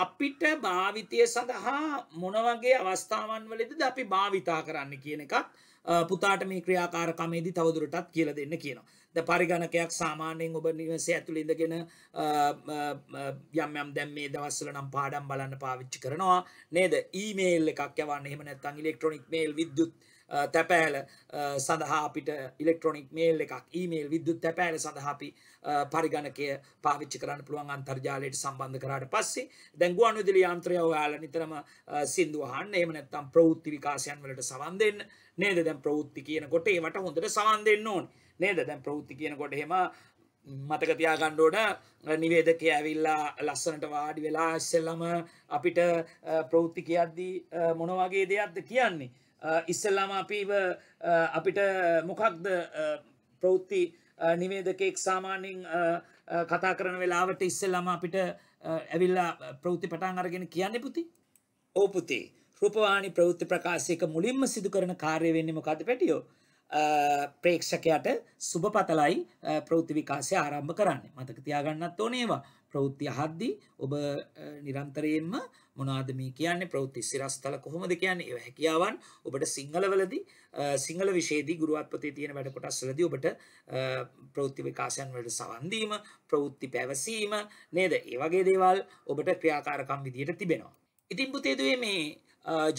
අපිට භාවිතය සඳහා මොන වගේ අවස්ථාවන් වලදීද අපි භාවිතා කරන්න කියන එකත් පුතාට මේ ක්‍රියාකාරකමේදී තවදුරටත් කියලා දෙන්න කියනවා. ද පරිගණකයක් සාමාන්‍යයෙන් ඔබ නිවසේ ඇතුළේ ඉඳගෙන යම් යම් දැන් මේ දවස්වල නම් පාඩම් බලන්න පාවිච්චි කරනවා නේද? ඊමේල් එකක් යවන්න එහෙම නැත්නම් ඉලෙක්ට්‍රොනික මේල් විද්‍යුත් තැපෑල සඳහා අපිට ඉලෙක්ට්‍රොනික් මේල් එකක් ඊමේල් විද්‍යුත් තැපෑල සඳහාපි පරිගණකය පාවිච්චි කරන්න පුළුවන් අන්තර්ජාලයට සම්බන්ධ කරට පස්සේ දැංගුවන් විදිලි යන්ත්‍රය ඔයාල නිතරම සිින්දුවහන් එම නැත්තම් ප්‍රෞෘත්ති විකාශයන් වලට සවන්දෙන් නේද දැම් ප්‍රෞෘත්ති කියනකොට ඒවට හොඳට සවන් දෙන්න ඕන් නේද දැම් ප්‍රෞෘත්ති කියනකොට හෙම මතකතියා ගණ්ඩෝන නිවේදක ඇවිල්ලා ලස්සනට වාඩි වෙලා ඉස්සෙල්ලම අපිට ප්‍රෞෘත්ති කියද්දී මොනවගේ දෙයක්ද කියන්නේ ඉස්සල්ලාම අපිව අපිට මොකක්ද ප්‍රවෘත්ති නිවේදකෙක් සාමාන්‍යෙන් කතා කරන වෙලාවට ඉස්සල්ලාම අපිට ඇවිල්ලා ප්‍රෘති පටන් අරගෙන කියන්න පුති ඕපුති රූපවානි ප්‍රෘති ප්‍රකාශයක මුලින්ම සිදු කරන කාර්ය වෙන්නම කද පැටියෝ ප්‍රේක්ෂකයට සුභ පතලයි ප්‍රෘති විකාශය ආරම්භ කරන්න මතක තියාගන්නත් ඕනේවා ප්‍රෘත්ති හද්දී ඔබ නිරන්තරයෙන්ම මොනවාද මේ කියන්නේ ප්‍රවෘත්ති සිරස්තල කොහොමද කියන්නේ ඒව හැකියාවන් ඔබට සිංහලවලදී සිංහල විෂයේදී ගුරුවත්පතේ තියෙන වැඩ කොටස්වලදී ඔබට ප්‍රවෘත්ති විකාශයන් වලට සවන් දීම ප්‍රවෘත්ති පැවසීම නේද ඒ වගේ දේවල් ඔබට ක්‍රියාකාරකම් විදියට තිබෙනවා ඉතින් පුතේ මේ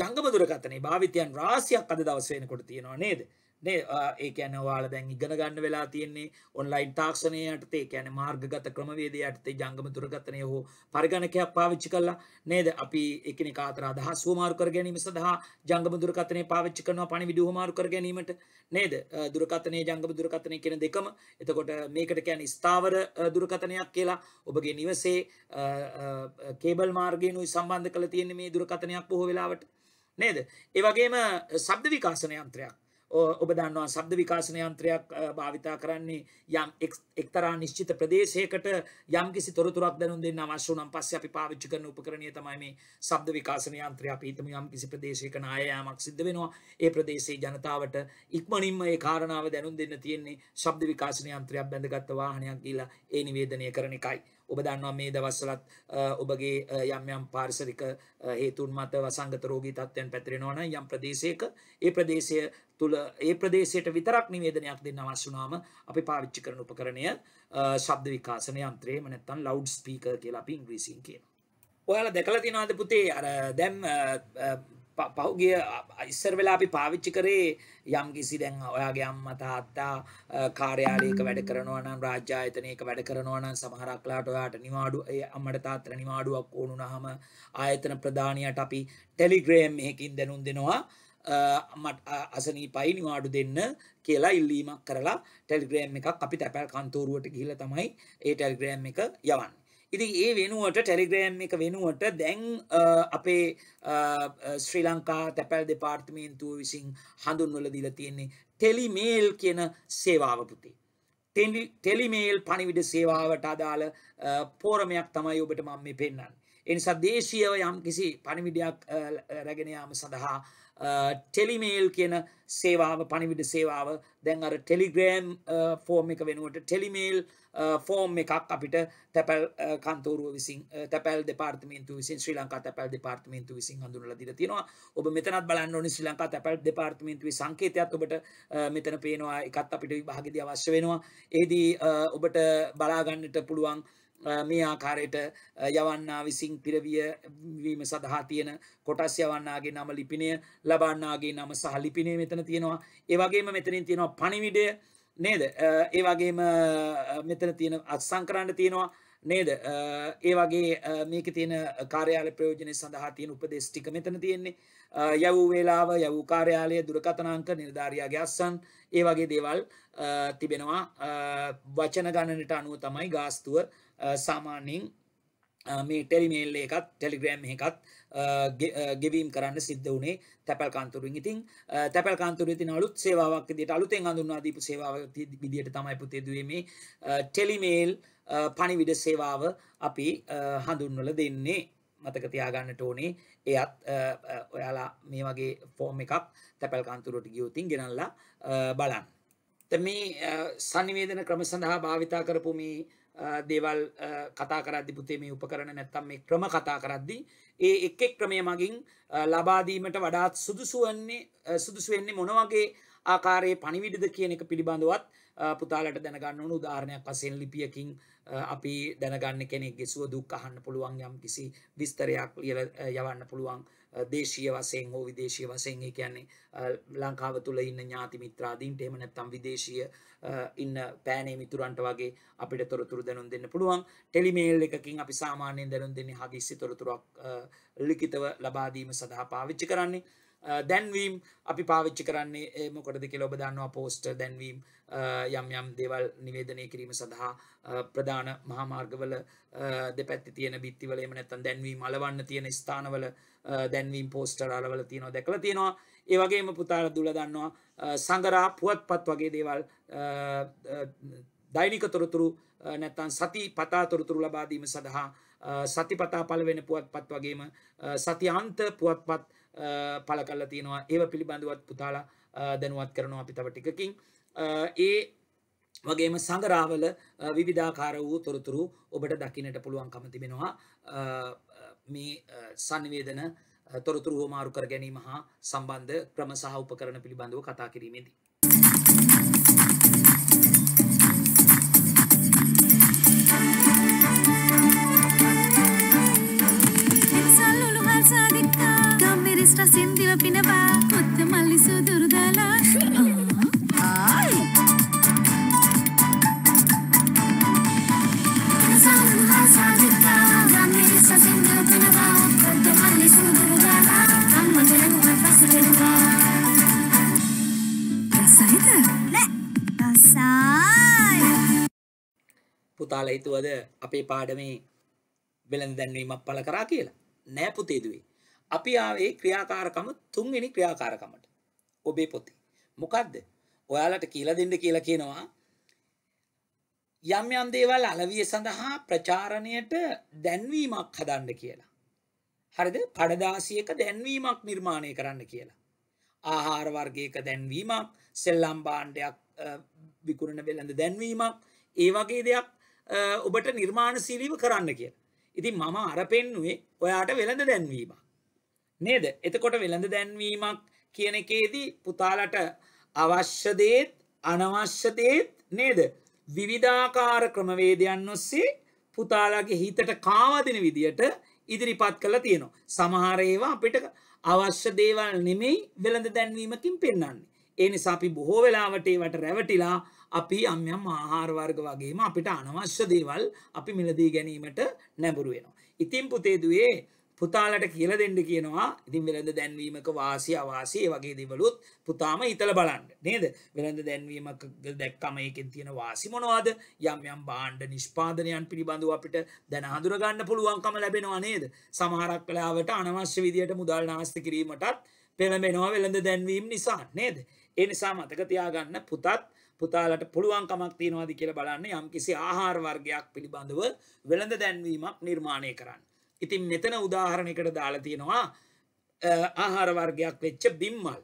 ජංගම දුරකථනේ භාවිතයන් රාශියක් අද දවස් වෙනකොට තියෙනවා නේද නේ ඒ කියන්නේ ඔයාලා දැන් ඉගෙන ගන්න වෙලා තියෙන්නේ ඔන්ලයින් තාක්ෂණය යටතේ කියන්නේ මාර්ගගත ක්‍රමවේද යටතේ ජංගම දුරකථනය හෝ පරිගණකයක් පාවිච්චි කළා නේද අපි එකිනෙක අතර අදහස් හුවමාරු කර ගැනීම සඳහා ජංගම දුරකථනය පාවිච්චි කරනවා පණිවිඩ හුවමාරු කර ගැනීමට නේද දුරකථනයේ ජංගම දුරකථනය කියන දෙකම එතකොට මේකට කියන්නේ ස්ථාවර දුරකථනයක් කියලා ඔබගේ නිවසේ කේබල් මාර්ගයනුයි සම්බන්ධ කළ තියෙන්නේ මේ දුරකථනයක් බොහෝ වෙලාවට නේද ඒ වගේම ශබ්ද විකාශන යන්ත්‍රයක් ඔබ දන්නවා ශබ්ද විකාශන යන්ත්‍රයක් භාවිතා කරන්නේ යම් එක්තරා නිශ්චිත ප්‍රදේශයකට යම් කිසි තොරතුරක් දැනුම් දෙන්න අවශ්‍ය නම් පස්සේ අපි පාවිච්චි කරන උපකරණය තමයි මේ ශබ්ද විකාශන යන්ත්‍රය අපි හිතමු යම් කිසි ප්‍රදේශයක ණය යාමක් සිද්ධ වෙනවා ඒ ප්‍රදේශයේ ජනතාවට ඉක්මනින්ම ඒ කාරණාව දැනුම් දෙන්න තියෙන්නේ ශබ්ද විකාශන යන්ත්‍රයක් බැඳගත් වාහනයක් ගිහිලා ඒ නිවේදනය කරන එකයි ඔබ දන්නවා මේ දවස්වලත් ඔබගේ යම් යම් පාරිසරික හේතුන් මත වසංගත රෝගී තත්ත්වයන් පැතිරෙනවා නම් යම් ප්‍රදේශයක ඒ ප්‍රදේශය තුළ ඒ ප්‍රදේශයට විතරක් නිවේදනයක් දෙන්න අවශ්‍ය වුණාම අපි පාවිච්චි කරන උපකරණය ශබ්ද විකාශන යන්ත්‍රය එහෙම නැත්නම් ලවුඩ් ස්පීකර් කියලා අපි ඉංග්‍රීසියෙන් කියනවා. ඔයාලා දැකලා තියෙනවද පුතේ අර දැන් පහුගේ ඉස්සර වෙලා අපි පාවිච්චි කරේ යම් කිසි දැන් ඔයාගේ අම්ම තාත්තා කාර්යාලයක වැඩ කරනවා නම් රාජ්‍යායතනයක වැඩ කරනවා නම් සමහරක්ලාට ඔයාට නිවාඩු අම්මට තාත්තට නිවාඩුවක් ඕනුනහම ආයතන ප්‍රධානියට අපි ටෙලිග්‍රෑම් එකකින් දැනුම් දෙනවා මට අසනීපයි නිවාඩු දෙන්න කියලා ඉල්ලීමක් කරලා ටෙලිග්‍රෑම් එකක් අපි තැපැල් කන්තෝරුවට ගිහිල්ලා තමයි ඒ ටෙලිග්‍රෑම් එක යවන්නේ ඉති ඒ වෙනුවට ටෙලිග්‍රෑම් එක වෙනුවට දැන් අපේ ශ්‍රී ලංකා තැපැල් දෙපාර්තමේන්තුව විසින් හඳුන්වල දිල තියෙන්නේ ටෙලිමේල් කියන සේවාවපුතේ. ටෙලිමේල් පනිවිඩ සේවාවට අදාළ පෝරමයක් තමයි ඔබට මම මේ පෙන්න්න. එනිසා දේශීයව යම් කිසි පනිවිඩයක් රැගෙනයාම සඳහා ටෙලිමේල් කියන සේවාව පනිවිට සේවාව දැන් අර ටෙලිග්‍රෑම් ෆෝර්ම් එක වෙනුවට ටෙලිමේල් ෆෝර්ම් එකක් අපිට තැපැල් කන්තෝරුව විසින් තැපැල් දෙපාර්තමේන්තු විසින් ශ්‍රී ලංකා තැපැල් දෙපාර්තමේන්තු විසින් හඳුනලා දීලා තියෙනවා ඔබ මෙතනත් බලන්න ඕනේ ශ්‍රී ලංකා තැපැල් දෙපාර්තමේන්තුවේ සංකේතයත් ඔබට මෙතන පේනවා එකත් අපිට විභාගෙදී අවශ්‍ය වෙනවා එහිදී ඔබට බලා ගන්නට පුළුවන් මේ ආකාරයට යවන්නා විසින් පිරවියවීම සඳහා තියෙන කොටස් යවන්නාගේ නම ලිපිනය ලබන්නාගේ නම සහ ලිපිනය මෙතන තියෙනවා ඒවගේම මෙතනින් තියෙනවා පණිවිඩය නේද ඒවගේම මෙතන තියෙන අත්සංකරන්න තියෙනවා නේද ඒවගේ මේක තියෙන කාරයාල ප්‍රයෝජනය සඳහා තියෙන උපදේශ්ටික මෙතන තියෙන්නේ යවූ වේලාව යවූ කාර්යාලය දුරකතනාංක නිර්ධාරයාගේ අස්සන් ඒ වගේ දේවල් තිබෙනවා වචන ගණනට අනුව තමයි ගාස්තුව සාමාන්‍යෙන් මේ ටෙලිමේල් එකත් ටෙලිග්‍රෑම් එකත් ගෙවීම් කරන්න සිද්ධ වනේ තැපල් කන්තුරින් ඉතින් තැපල් කන්තුර ති අලුත් සේවාවක් දිට අලුතෙන් අඳුන්වා දීපු සේවාවක් විදිට තමයි පුතේදීමේ ටෙලිමේල් පනිවිඩ සේවාව අපි හඳුන්වල දෙන්නේ මතක තියාගන්නට ඕනේ එයත් ඔයාලා මේ වගේ ෆෝර්ම් එකක් තැපල් කන්තුරට ගියෝතින් ගෙනල්ලා බලන්න. මේ සනිවේදන ක්‍රම සඳහා භාවිතා කරපු මේ දේවල් කතා කරදදි පුතේ මේ උපකරන නැත්තම් මේ ක්‍රම කතා කරද්දි ඒ එක් එක් ක්‍රමය මගින් ලබාදීමට වඩාත් සුදුසුවන්නේ සුදුසුවෙන්නේ මොනවගේ ආකාරයේ පනිවිඩද කියන එක පිළිබඳවත් පුතාලට දැනගන්න ඕනු උදාහරණයක් වසෙන් ලිපියකින් අපි දැනගන්න කෙනෙක් ගෙසුව දුක් අහන්න පුළුවන් යම් කිසි විස්තරයක් ලියල යවන්න පුළුවන් දේශීය වසයෙන් හෝ විදේශය වසයෙන් කියන්නේ ලංකාව තුළ ඉන්න ඥාති මිත්‍රාදීන්ට එම නැත්තම් විදේශීය ඉන්න පෑනේ මිතුරන්ට වගේ අපිට තොරතුරු දැනුම් දෙන්න පුළුවන් ටෙලිමේල් එකකින් අපි සාමාන්‍යයෙන් දැනුම් දෙන්නේ හගිස්සි තොරතුරක් ලිඛිතව ලබාදීම සඳහා පාවිච්චි කරන්නේ දැන්වීම් අපි පාවිච්චි කරන්නේ ඒමකොටද කෙලොබ දන්නවා පෝස්ට දැන්වීම් යම් යම් දේවල් නිවේදනය කිරීම සඳහා ප්‍රධාන මහාමාර්ගවල දෙපැත්ති තියෙන බිත්තිවල එම නැත්තන් දැන්වීම අලවන්න තියෙන ස්ථානවල දැන්වීම් පෝස්ටර් අලවල තියෙනවා දැකල තියෙනවා ඒවගේම පුතාල දුල දන්නවා සඟරා පුවත්පත් වගේ දේවල් දෛනික තොරතුරු නැත්තන් සති පතා තොරතුරු ලබාදීම සඳහා සතිපතා පලවෙන පුවත්පත් වගේම සති අන්ත පුවත්පත් පල කල්ලා තියෙනවා ඒ පිළිබඳුවත් පුතාලා දැනුවත් කරනවා අපි තව ටිකකින් ඒ වගේම සඟරාවල විවිධාකාර වූ තොරතුරු ඔබට දකිනට පුළුවන්කම තිබෙනවා මේ සංවේදන තොරතුරු හෝමාරු කර ගැනීම හා සම්බන්ධ ක්‍රම සහ උපකරණ පිළිබඳව කතා කිරීමේදී. ශ්‍රේෂ්ඨ සින්දිව පිනවා කොත්ත මල්ලි සුදුරුදලා ආයි සංහසාදිකා ගන්නේ සසින්දිව පිනවා කොත්ත මල්ලි සුදුරුදලා අම්ම දෙනුව පසුදෙනවා රසයිද නෑ රසයි පුතාලා හිතුවද අපේ පාඩමේ වෙළඳ දැන්වීමක් පළ කරා කියලා නෑ පුතේදුවේ අපි ආවේ ක්‍රියාකාරකම තුන්වෙනි ක්‍රියාකාරකමට. ඔබේ පොතේ. මොකද්ද? ඔයාලට කියලා දෙන්න කියලා කියනවා යම් යම් දේවල් අලවිය සඳහා ප්‍රචාරණයට දැන්වීමක් හදන්න කියලා. හරිද? කඩදාසියක දැන්වීමක් නිර්මාණය කරන්න කියලා. ආහාර වර්ගයක දැන්වීමක්, සෙල්ලම් භාණ්ඩයක් විකුණන වෙළඳ දැන්වීමක්, ඒ වගේ දෙයක් ඔබට නිර්මාණශීලීව කරන්න කියලා. ඉතින් මම අර පෙන්නුවේ ඔයාට වෙළඳ දැන්වීමක්. නේද එතකොට වෙළඳ දැන්වීමක් කියන එකේදී පුතාලට අවශ්‍යදේත් අනවශ්‍යදේත් නේද විවිධාකාර ක්‍රමවේදයන් ඔස්සේ පුතාලගේ හිතට කාවදින විදියට ඉදිරිපත් කළ තියෙනවා. සමහර ඒවා අපිට අවශ්‍ය දේවල් නෙමෙයි වෙළඳ දැන්වීමකින් පෙන්වන්නේ. ඒ නිසා අපි බොහෝ වෙලාවට ඒවට රැවටිලා අපි යම් යම් ආහාර වර්ග වගේම අපිට අනවශ්‍ය දේවල් අපි මිලදී ගැනීමට නැඹුරු වෙනවා. ඉතින් පුතේ දුවේ පුතාලට කියල දෙන්න කියනවා ඉතින් වෙළඳ දැන්වීමක වාසි අවාසය වගේ දෙවලුත් පුතාම ඉතල බලන්න නේද වෙළඳ දැන්වීමක දැක්කම එකෙන් තියෙන වාසි මොනවාද යම් යම් බාණ්ඩ නිෂ්පාදනයන් පිළිබඳව අපිට දැන හඳුරගන්න පුළුවන්කම ලැබෙනවා නේද සමහරක් කලාවට අනවශ්‍ය විදියට මුදල් නාස්ති කිරීමටත් පෙළඹෙනවා වෙළඳ දැන්වීම් නිසා නේද ඒ නිසා මතක තියාගන්න පුතත් පුතාලට පුළුවන්කමක් තියෙනවාද කියලා බලන්න යම් කිසි ආහාර වර්ගයක් පිළිබඳව වෙළඳ දැන්වීමක් නිර්මාණය කරන්න ඉතින් මෙතන උදාහරණයකට දාලා තියෙනවා ආහාර වර්ගයක් වෙච්ච බිම්මල්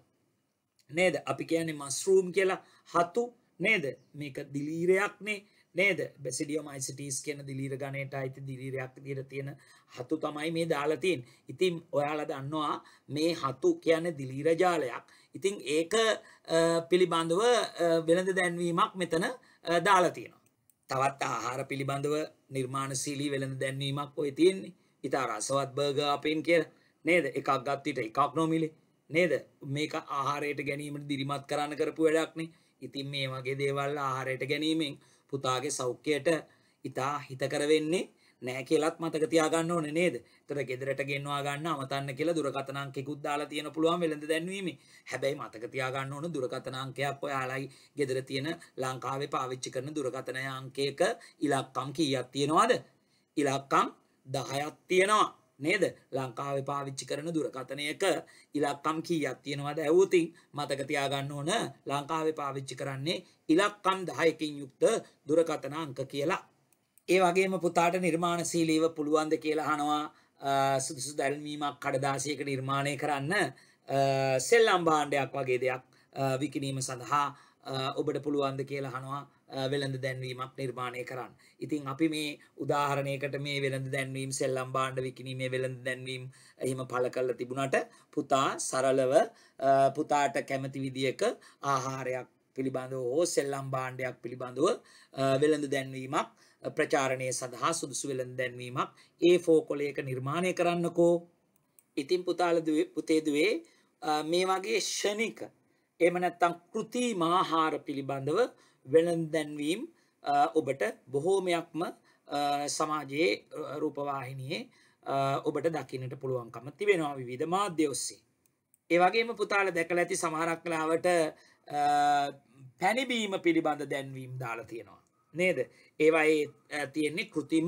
නේද අපි කියන්නේ මස්රූම් කියලා හතු නේද මේක දිලීරයක්නේ නේද බෙසිඩියෝ මයිසිටස් කියන දිලීර ගණයට අයිති දිලීරයක් දිර තියෙන හතු තමයි මේ දාලතින් ඉතින් ඔයාල දන්නවා මේ හතු කියන දිලීරජාලයක් ඉතිං ඒක පිළිබඳව වෙළඳ දැන්වීමක් මෙතන දාලතියෙන තවත් ආහාර පිළිබඳව නිර්මාණශීලී වෙළඳ දැන්වීමක් ඔය තියෙන්නේ ඉතා රසවත් බර්ග අපෙන් කිය නේද එකක් ගත්තිට එකක් නොමිලි නේද මේක ආහාරයට ගැනීමට දිරිමත් කරන්න කරපු වැඩක්නේ ඉතින් මේ වගේ දේවල් ආහාරයට ගැනීමෙන් පුතාගේ සෞඛ්‍යයට ඉතා හිතකරවෙන්නේ නෑ කියලත් මතක තියාගන්න ඕන නේද තර ගෙදරට ගෙන්වා ගන්න අමතන්න කියලා දුරකතනංකෙකුත් දාලා තියෙන පුළුවන් වෙළඳ දැන්වීම හැබැයි මතක තියාගන්න ඕන දුරකතනංකයක් ඔයාලයි ගෙදර තියෙන ලංකාවේ පාවිච්චි කරන දුරකතන අංකයක ඉලක්කම් කීයක් තියෙනවද ඉලක්කම් දහයක් තියෙනවා නේද ලංකාව පාවිච්චි කරන දුරකථනයක ඉලක්කම් කීයක් තියෙනවද ඇවූතින් මතකතියාගන්න ඕන ලංකාවේ පාවිච්චි කරන්නේ ඉලක්කම් දහයකින් යුක්ත දුරකථන අංක කියලා. ඒ වගේම පුතාට නිර්මාණශීලීව පුළුවන්ද කියලා හනවා සුදුසු දැල්මීමක් කඩදාශයක නිර්මාණය කරන්න සෙල්ලම් භාණ්ඩයක් වගේ දෙයක් විකිනීම සඳහා ඔබට පුළුවන්ද කියලා හනවා වෙළඳ දැන්වීමක් නිර්මාණය කරන්න. ඉතින් අපි මේ උදාහරණයකට මේ වෙළඳ දැන්වීම් සෙල්ලම් බාණ්ඩ විකිනීමේ වෙළඳ දැන්වීම් එහෙම පළ කරලා තිබුණට පුතා සරලව පුතාට කැමති විදියක ආහාරයක් පිළිබඳව හෝ සෙල්ලම් බාණ්ඩයක් පිළිබඳව වෙළඳ දැන්වීමක් ප්‍රචාරණය සඳහා සුදුසු වෙළඳ දැන්වීමක් ඒ ෆෝකොලයක නිර්මාණය කරන්නකෝ. ඉතින් පුතාලදුවේ පුතේදුවේ මේ වගේ ෂණික එහෙම නැත්නම් කෘතිම ආහාර පිළිබඳව වෙළඳැන්වීම් ඔබට බොහෝමයක්ම සමාජයේ රූපවාහිනයේ ඔබට දකිනට පුළුවන්කම තිබෙනවා විධ මාධ්‍ය ඔස්සේ. ඒවගේම පුතාල දැකල ඇති සමහරක් කලාවට පැණිබීම පිළිබඳ දැන්වීම් දාලා තියෙනවා. නේද ඒවයි තියෙන්නේ කෘතිම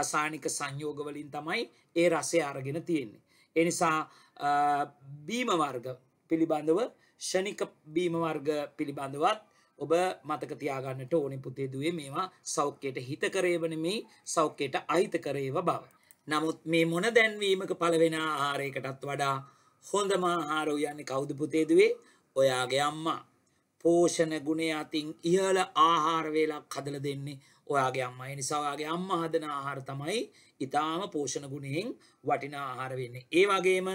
රසානික සංයෝගවලින් තමයි ඒ රසය අරගෙන තියෙන්නේ. එනිසා බීමවර්ග පිළිබඳව ෂණික බීමවර්ග පිළිබඳවත් ඔබ මතක තියාගන්නට ඕනි පුතේ දුවේ මේවා සෞඛ්‍යයට හිතකරේව නෙමෙයි සෞඛ්‍යයට අහිතකරේව බව. නමුත් මේ මොන දැන්වීමක පළවෙන ආහාරයකටත් වඩා හොඳම ආහාර උයන්නේ කවුද පුතේදුවේ? ඔයාගේ අම්මා. පෝෂණ ගුණය අතින් ඉහළ ආහාර වේලක් හදලා දෙන්නේ ඔයාගේ අම්මා. ඒ නිසා ඔයාගේ අම්මා හදන ආහාර තමයි ඊටාම පෝෂණ ගුණයෙන් වටිනා ආහාර වෙන්නේ. ඒ වගේම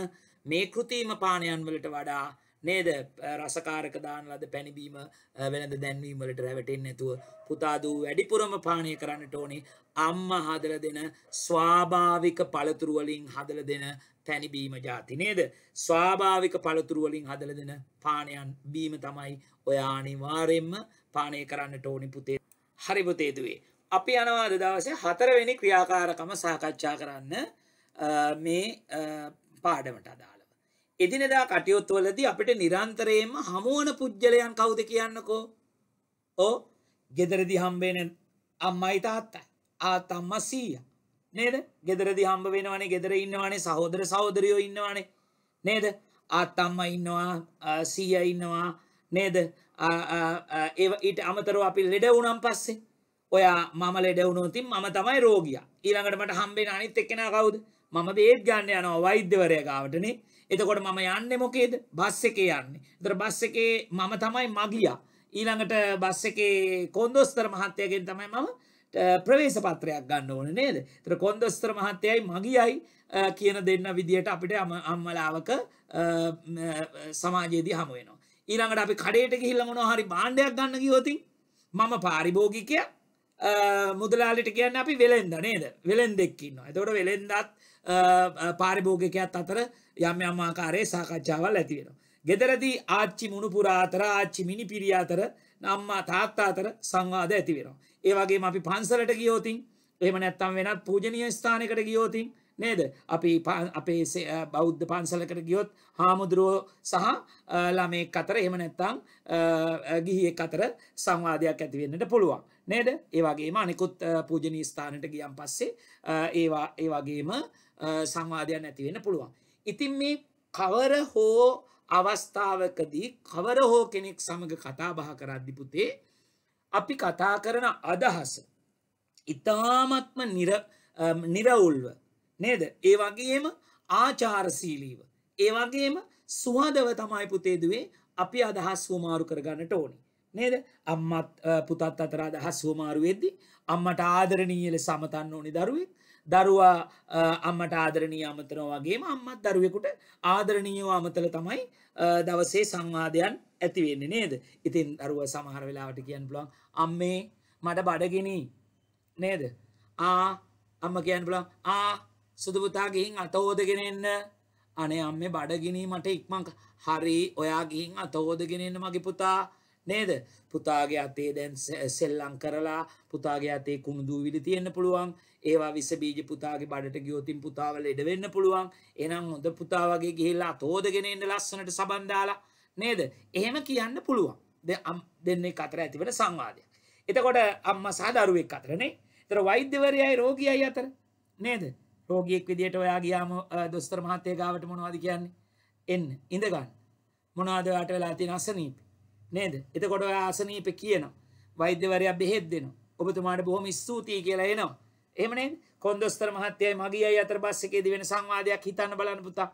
මේ કૃතිම පානයන් වලට වඩා නේද රසකාරක දාන ලද පැණිබීම වෙනද දැන්වීම වලට රැවටෙන්නේ නැතුව පුතා දූ වැඩිපුරම පානය කරන්නට ඕනේ අම්මා හදලා දෙන ස්වාභාවික පළතුරු වලින් හදලා දෙන පැණිබීම જાති නේද ස්වාභාවික පළතුරු වලින් හදලා දෙන පානයන් බීම තමයි ඔයා අනිවාර්යෙන්ම පානය කරන්නට ඕනි පුතේ හරි පුතේ දුවේ අපි යනවා අද දවසේ හතරවෙනි ක්‍රියාකාරකම සාකච්ඡා කරන්න මේ පාඩමට අදාළ එදිනෙදා කටයුත්වලදී අපිට නිරන්තරයෙන්ම හමුවන පුද්ගලයන් කවුද කියන්නකෝ ඕ ගෙදරදි හම්බේන අම්මයි තාත්තයි ආත් අම්මා සීයා නේද ගෙදරදි හම්බ වෙනවනේ ගෙදර ඉන්නවනේ සහෝදර සහෝදරයෝ ඉන්නවනේ නේද ආත් අම්මා ඉන්නවා සීයා ඉන්නවා නේද ඒ ඊට අමතරව අපි ලෙඩ වුණන් පස්සේ ඔයා මම ලෙඩ වුණොත් මම තමයි රෝගියා ඊළඟට මට හම්බෙන අනිත් එක්කෙනා කවුද මම බේත් ගන්න යනවා වෛද්‍යවරයා ගාවටනේ එතකොට මම යන්නේ මොකේද බස් එකේ යන්නේ. එතකොට බස් එකේ මම තමයි මගියා. ඊළඟට බස් එකේ කොන්දොස්තර මහත්තයාගෙන් තමයි මම ප්‍රවේශ පත්‍රයක් ගන්න ඕනේ නේද? එතකොට කොන්දොස්තර මහත්තයයි මගියයි කියන දෙන්න විදියට අපිට අම්මලාවක සමාජයේදී හමු වෙනවා. ඊළඟට අපි කඩේට ගිහිල්ලා මොනවා හරි භාණ්ඩයක් ගන්න ගියොත් මම පාරිභෝගිකයා මුදලාලිට කියන්න අපි වෙළෙන්ද නේද වෙළෙන් දෙක්කින්න එතකොට වෙළෙන්දත් පාරිභෝගකයක් අතර යම් යම් ආකාරයේ සාකච්ඡාවල් ඇති වෙනවා. ගෙදරදී ආච්චි මුණුපුරා අතර ආච්චි මිනිපිරිය අතර අම්මා තාත්තා අතර සංවාද ඇති වෙනවා. ඒ වගේම අපි පන්සලට ගියොත් එහෙම නැත්නම් වෙනත් පූජනීය ස්ථානයකට ගියොත් නේද අපි අපේ බෞද්ධ පන්සලකට ගියොත් හාමුදුරුවෝ සහ ළමයෙක් අතර එහෙම නැත්නම් ගිහියෙක් අතර සංවාදයක් ඇති වෙන්නට පුළුවන්. නේද ඒවගේම අනෙකුත් පූජනී ස්ථානට ගියම් පස්සේ ඒවා ඒවගේම සංවාධයන් ඇතිවෙන පුළුවන්. ඉතින් මේ කවර හෝ අවස්ථාවකදී කවර හෝ කෙනෙක් සමඟ කතාබහ කරද්දිපුතේ අපි කතා කරන අදහස ඉතාමත්ම නිරවුල්ව නේද ඒ වගේම ආචාරසීලීව ඒ වගේම සුහදව තමයි පුතේදුවේ අපි අදහස් සුමාරු කරගන්නට ඕනි නේද අම්මත් පුතත් අතර අදහස් සුවමාරු වෙද්දි අම්මට ආදරණීයල සමතන්න ඕනි දරුවෙක් දරුවා අම්මට ආදරණී අමතන වගේ අම්මත් දරුවෙකුට ආදරණීයෝ අමතල තමයි දවසේ සංවාධයන් ඇතිවෙන්න නේද ඉතින් දරුව සමහර වෙලාවට කියන් පුලන් අම්මේ මට බඩගෙනී නේද ආ අම්ම කියන් පුලන් ආ සුදුපුතාගේහින් අතෝදගෙන එන්න අනේ අම්ම බඩගිනී මට ඉක්මං හරි ඔයාගේහින් අතෝදගෙනන්න මගේ පුතා නේද පුතාගේ අතේ දැන් සෙල්ලං කරලා පුතාගේ අතේ කුමුදූ විලි තියෙන්න පුළුවන් ඒවා විස බීජ පුතාගේ බඩට ගියෝතින් පුතාව ලෙඩ වෙන්න පුළුවන් එනම් හොඳ පුතා වගේ ගිහිල්ලා තෝදගෙන එන්න ලස්සනට සබන් දාලා නේද එහෙම කියන්න පුළුවන් දැන් දෙන්නේ අතර ඇතිවෙන සංවාදයක් එතකොට අම්මා සහ දරුවෙක් අතරනේ එතකොට වෛද්‍යවරයයි රෝගියයි අතර නේද රෝගියෙක් විදියට ඔයා ගියාම දොස්තර මහත්තයා ගාවට මොනවද කියන්නේ එන්න ඉඳ ගන්න මොනවද ඔයාට වෙලා තියෙන අසනීප නේද එතකොට ආසනීප කියන වෛද්‍යවරයා බෙහෙත් දෙනවා ඔබතුමාට බොහොම ස්තුතියි කියලා එනවා එහෙමනේ කොන්දොස්තර මහත්තයයි මගේ අය අතර බස් එකේදී වෙන සංවාදයක් හිතන්න බලන්න පුතා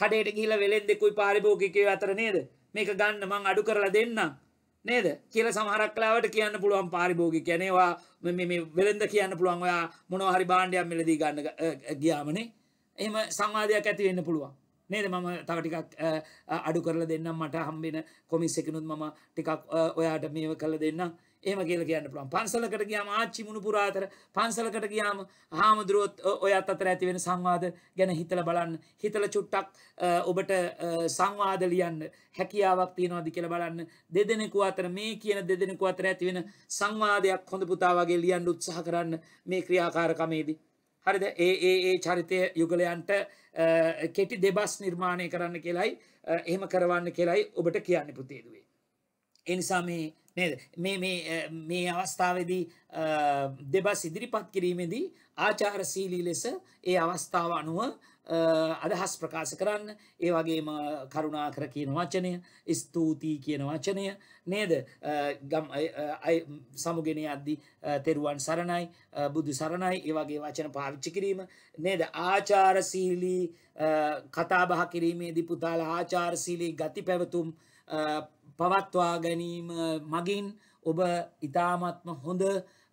කඩේට ගිහිල්ලා වෙලෙන් දෙකුයි පාරිභෝගිකයෝ අතර නේද මේක ගන්න මං අඩු කරලා දෙන්නම් නේද කියල සමහරක්ලාවට කියන්න පුළුවන් පාරිභෝගි කැනවා වෙළඳ කියන්න පුළුවන් ඔයා මොනහරි බාණ්ඩයක් මිලදී ගන්න ගියාමනේ එහම සංවාධයක් ඇතිවෙන්න පුළුවන් නේද මම තව ටිකක් අඩු කරලා දෙන්නම් මට හම්බෙන කොමිස් එකනුත් මම ටිකක් ඔයාට මේව කළ දෙන්නම් ඒම කියල කියන්න පුළුවන් පන්සලකට ගියාම ආච්චි මුණුපුරා අතර පන්සලකට ගියාම හාමුදුරුවොත් ඔයත් අතර ඇතිවෙන සංවාද ගැන හිතල බලන්න හිතල චුට්ටක් ඔබට සංවාද ලියන්න හැකියාවක් තියෙනවාද කියල බලන්න දෙදෙනෙකු අතර මේ කියන දෙදෙනෙකු අතර ඇතිවෙන සංවාදයක් හොඳ පුතාවගේ ලියන්න උත්සාහ කරන්න මේ ක්‍රියාකාරකමේදී හරිද ඒ ඒ ඒ චරිතය යුගලයන්ට කෙටි දෙබස් නිර්මාණය කරන්න කියලයි එහෙම කරවන්න කියලයි ඔබට කියන්න පුතේදුවේ. එනිසා මේ නේද මේ මේ මේ අවස්ථාවේදී දෙබස් ඉදිරිපත් කිරීමේදී ආචාරශීලී ලෙස ඒ අවස්ථාව අනුව අදහස් ප්‍රකාශ කරන්න ඒ වගේම කරුණා කර කියන වචනය ස්තුතියි කියන වචනය නේද සමුගෙන අද්දි තෙරුවන් සරණයි බුදු සරණයි ඒ වගේ වචන පාවිච්චි කිරීම නේද ආචාරශීලී කතාබහ කිරීමේදී පුතාල ආචාරශීලී ගති පැවතුම් පවත්වා ගැනීම මගින් ඔබ ඉතාමත්ම හොඳ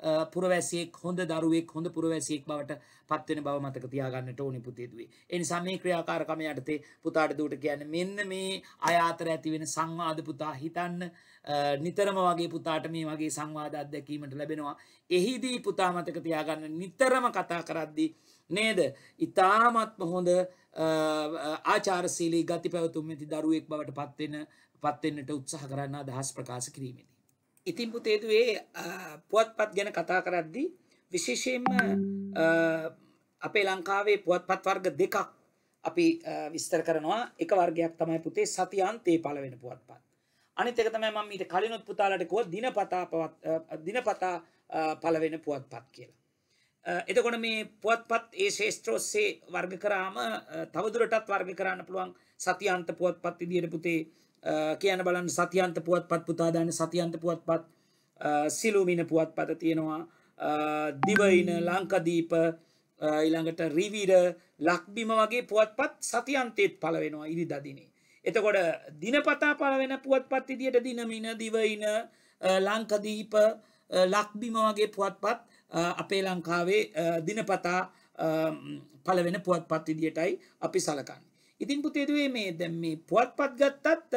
පුරවැසියෙක් හොඳ දරුවෙක් හොඳ පුරවැසියෙක් බවට පත්වෙන බව මතක තියාගන්නට ඕනි පුතේදුවේ. එනිසා මේ ක්‍රියාකාරකම යටතේ පුතාට දූට කියන්න මෙන්න මේ අය අතර ඇති වෙන සංවාද පුතා හිතන්න නිතරම වගේ පුතාට මේ වගේ සංවාද අත්දැකීමට ලැබෙනවා. එහිදී පුතා මතක තියාගන්න නිතරම කතා කරද්දී නේද ඉතාමත්ම හොඳ ආචාරශීලී ගති පැවතුම් ඇති දරුවෙක් බවට පත්වෙන පත්වෙන්නට උත්සාහ කරන්න අදහස් ප්‍රකාශ කිරීමේදී ඉතින් පුතේතු ඒ පුවත්පත් ගැන කතා කරද්දී විශේෂයෙන්ම අපේ ලංකාවේ පුවත්පත් වර්ග දෙකක් අපි විස්තර කරනවා එක වර්ගයක් තමයි පුතේ සතියන්තේ පළවෙන පුවත්පත්. අනිත් එක තමයි මම ඊට කලිනුත් පුතාලට කිව්වා දිනපතා දිනපතා පළවෙන පුවත්පත් කියලා. එතකොට මේ පුවත්පත් ඒ ශේෂ්ත්‍රෝස්සේ වර්ග කරාම තවදුරටත් වර්ග කරන්න පුළුවන් සතියන්ත පුවත්පත් විදියට පුතේ Uh, කියන බලන්න සතියන්ත පුවත් පත් පුතාදාන සතියන්ත පුවත් පත් uh, සිලුමින පුවත් පත තියෙනවා uh, දිවයින ලංකදීප ඉළඟට රිවිර ලක්බිම වගේ පුවත්පත් සතියන්තයත් පලවෙනවා ඉරි දදිනේ. එතකොට දිනපතා පලවෙන පුවත්පත් ඉදියට දිනමින දිවයින ලංකදීප ලක්බිම වගේ පුවත්පත් අපේ ලංකාවේ දිනපතා පලවෙන පුවත්පත් ඉදියටයි අපි සලකන්න. ඉතින් පුතේදුවේ මේ දැම් මේ පුවත්පත් ගත්තත්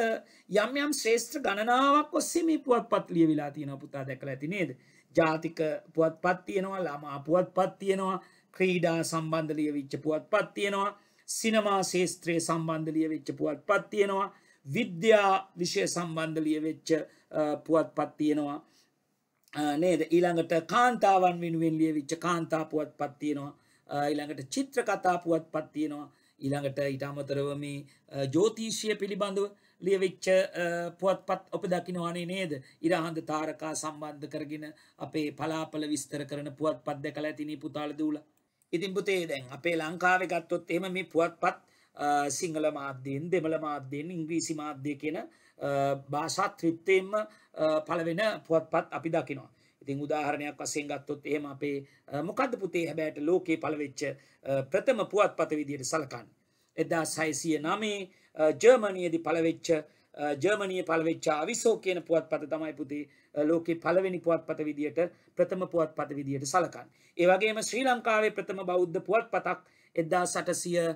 යම් යම් ශ්‍රේෂත්‍ර ගණනාවක් ඔස්සේ මේ පුවත්පත් ලිය වෙලා තියෙන පුතා දැකල ඇති නේද ජාතික පුවත්පත් තියෙනවා ළමා පුවත්පත් තියෙනවා ක්‍රීඩා සම්බන්ධ ලියවිච්ච පුවත්පත් තියෙනවා සිනමා ශේස්ත්‍රයේ සම්බන්ධ ලියවෙච්ච පුවත්පත් තියෙනවා විද්‍යා විෂය සම්බන්ධ ලියවෙච්ච පුවත්පත් තියෙනවා නේද ඊළඟට කාන්තාවන් වෙනුවෙන් ලියවිච්ච කාන්තා පුවත්පත් තියෙනවා ඊළඟට චිත්‍ර කතා පුවත්පත් තියෙනවා ඊළඟට ඉතාමතරව මේ ජෝතිෂය පිළිබඳව ලියවෙච්ච පුවත්පත් ඔප දකිනවානේ නේද ඉරහන්ද තාරකා සම්බන්ධ කරගෙන අපේ පලාපල විස්තර කරන පුවත්පත් දැකලා ඇතිනී පුතාල දූල. ඉතින් පුතේ දැන් අපේ ලංකාවේ ගත්තොත් එහෙම මේ පුවත්පත් සිංහල මාධ්‍යයෙන් දෙමළ මාධ්‍යයෙන් ඉංග්‍රීසි මාධ්‍ය කියන භාෂා ත්‍රිත්තයෙන්ම පළවෙන පුවත්පත් අපි දකිනවා. ඉතින් උදාහරණයක් වසයෙන් ගත්තොත් එහෙම අපේ මොකද පුතේ හැබෑට ලෝකයේ පළවෙච්ච ප්‍රථම පුවත් පත විදියට සලකන්. එදා සයිසිය නමේ ජර්මණයදි පළවෙච්ච ජර්මණය පළවෙච්චා විසෝ කියන පුවත් පත තමයි පුතේ ලෝකේ පළවෙනි පුවත් පත විදියට ප්‍රථම පුවත් පත විදියට සලකන්. ඒවගේම ශ්‍රී ලංකාවේ ප්‍රථම බෞද්ධ පුවත් පතක් එදා සටසිය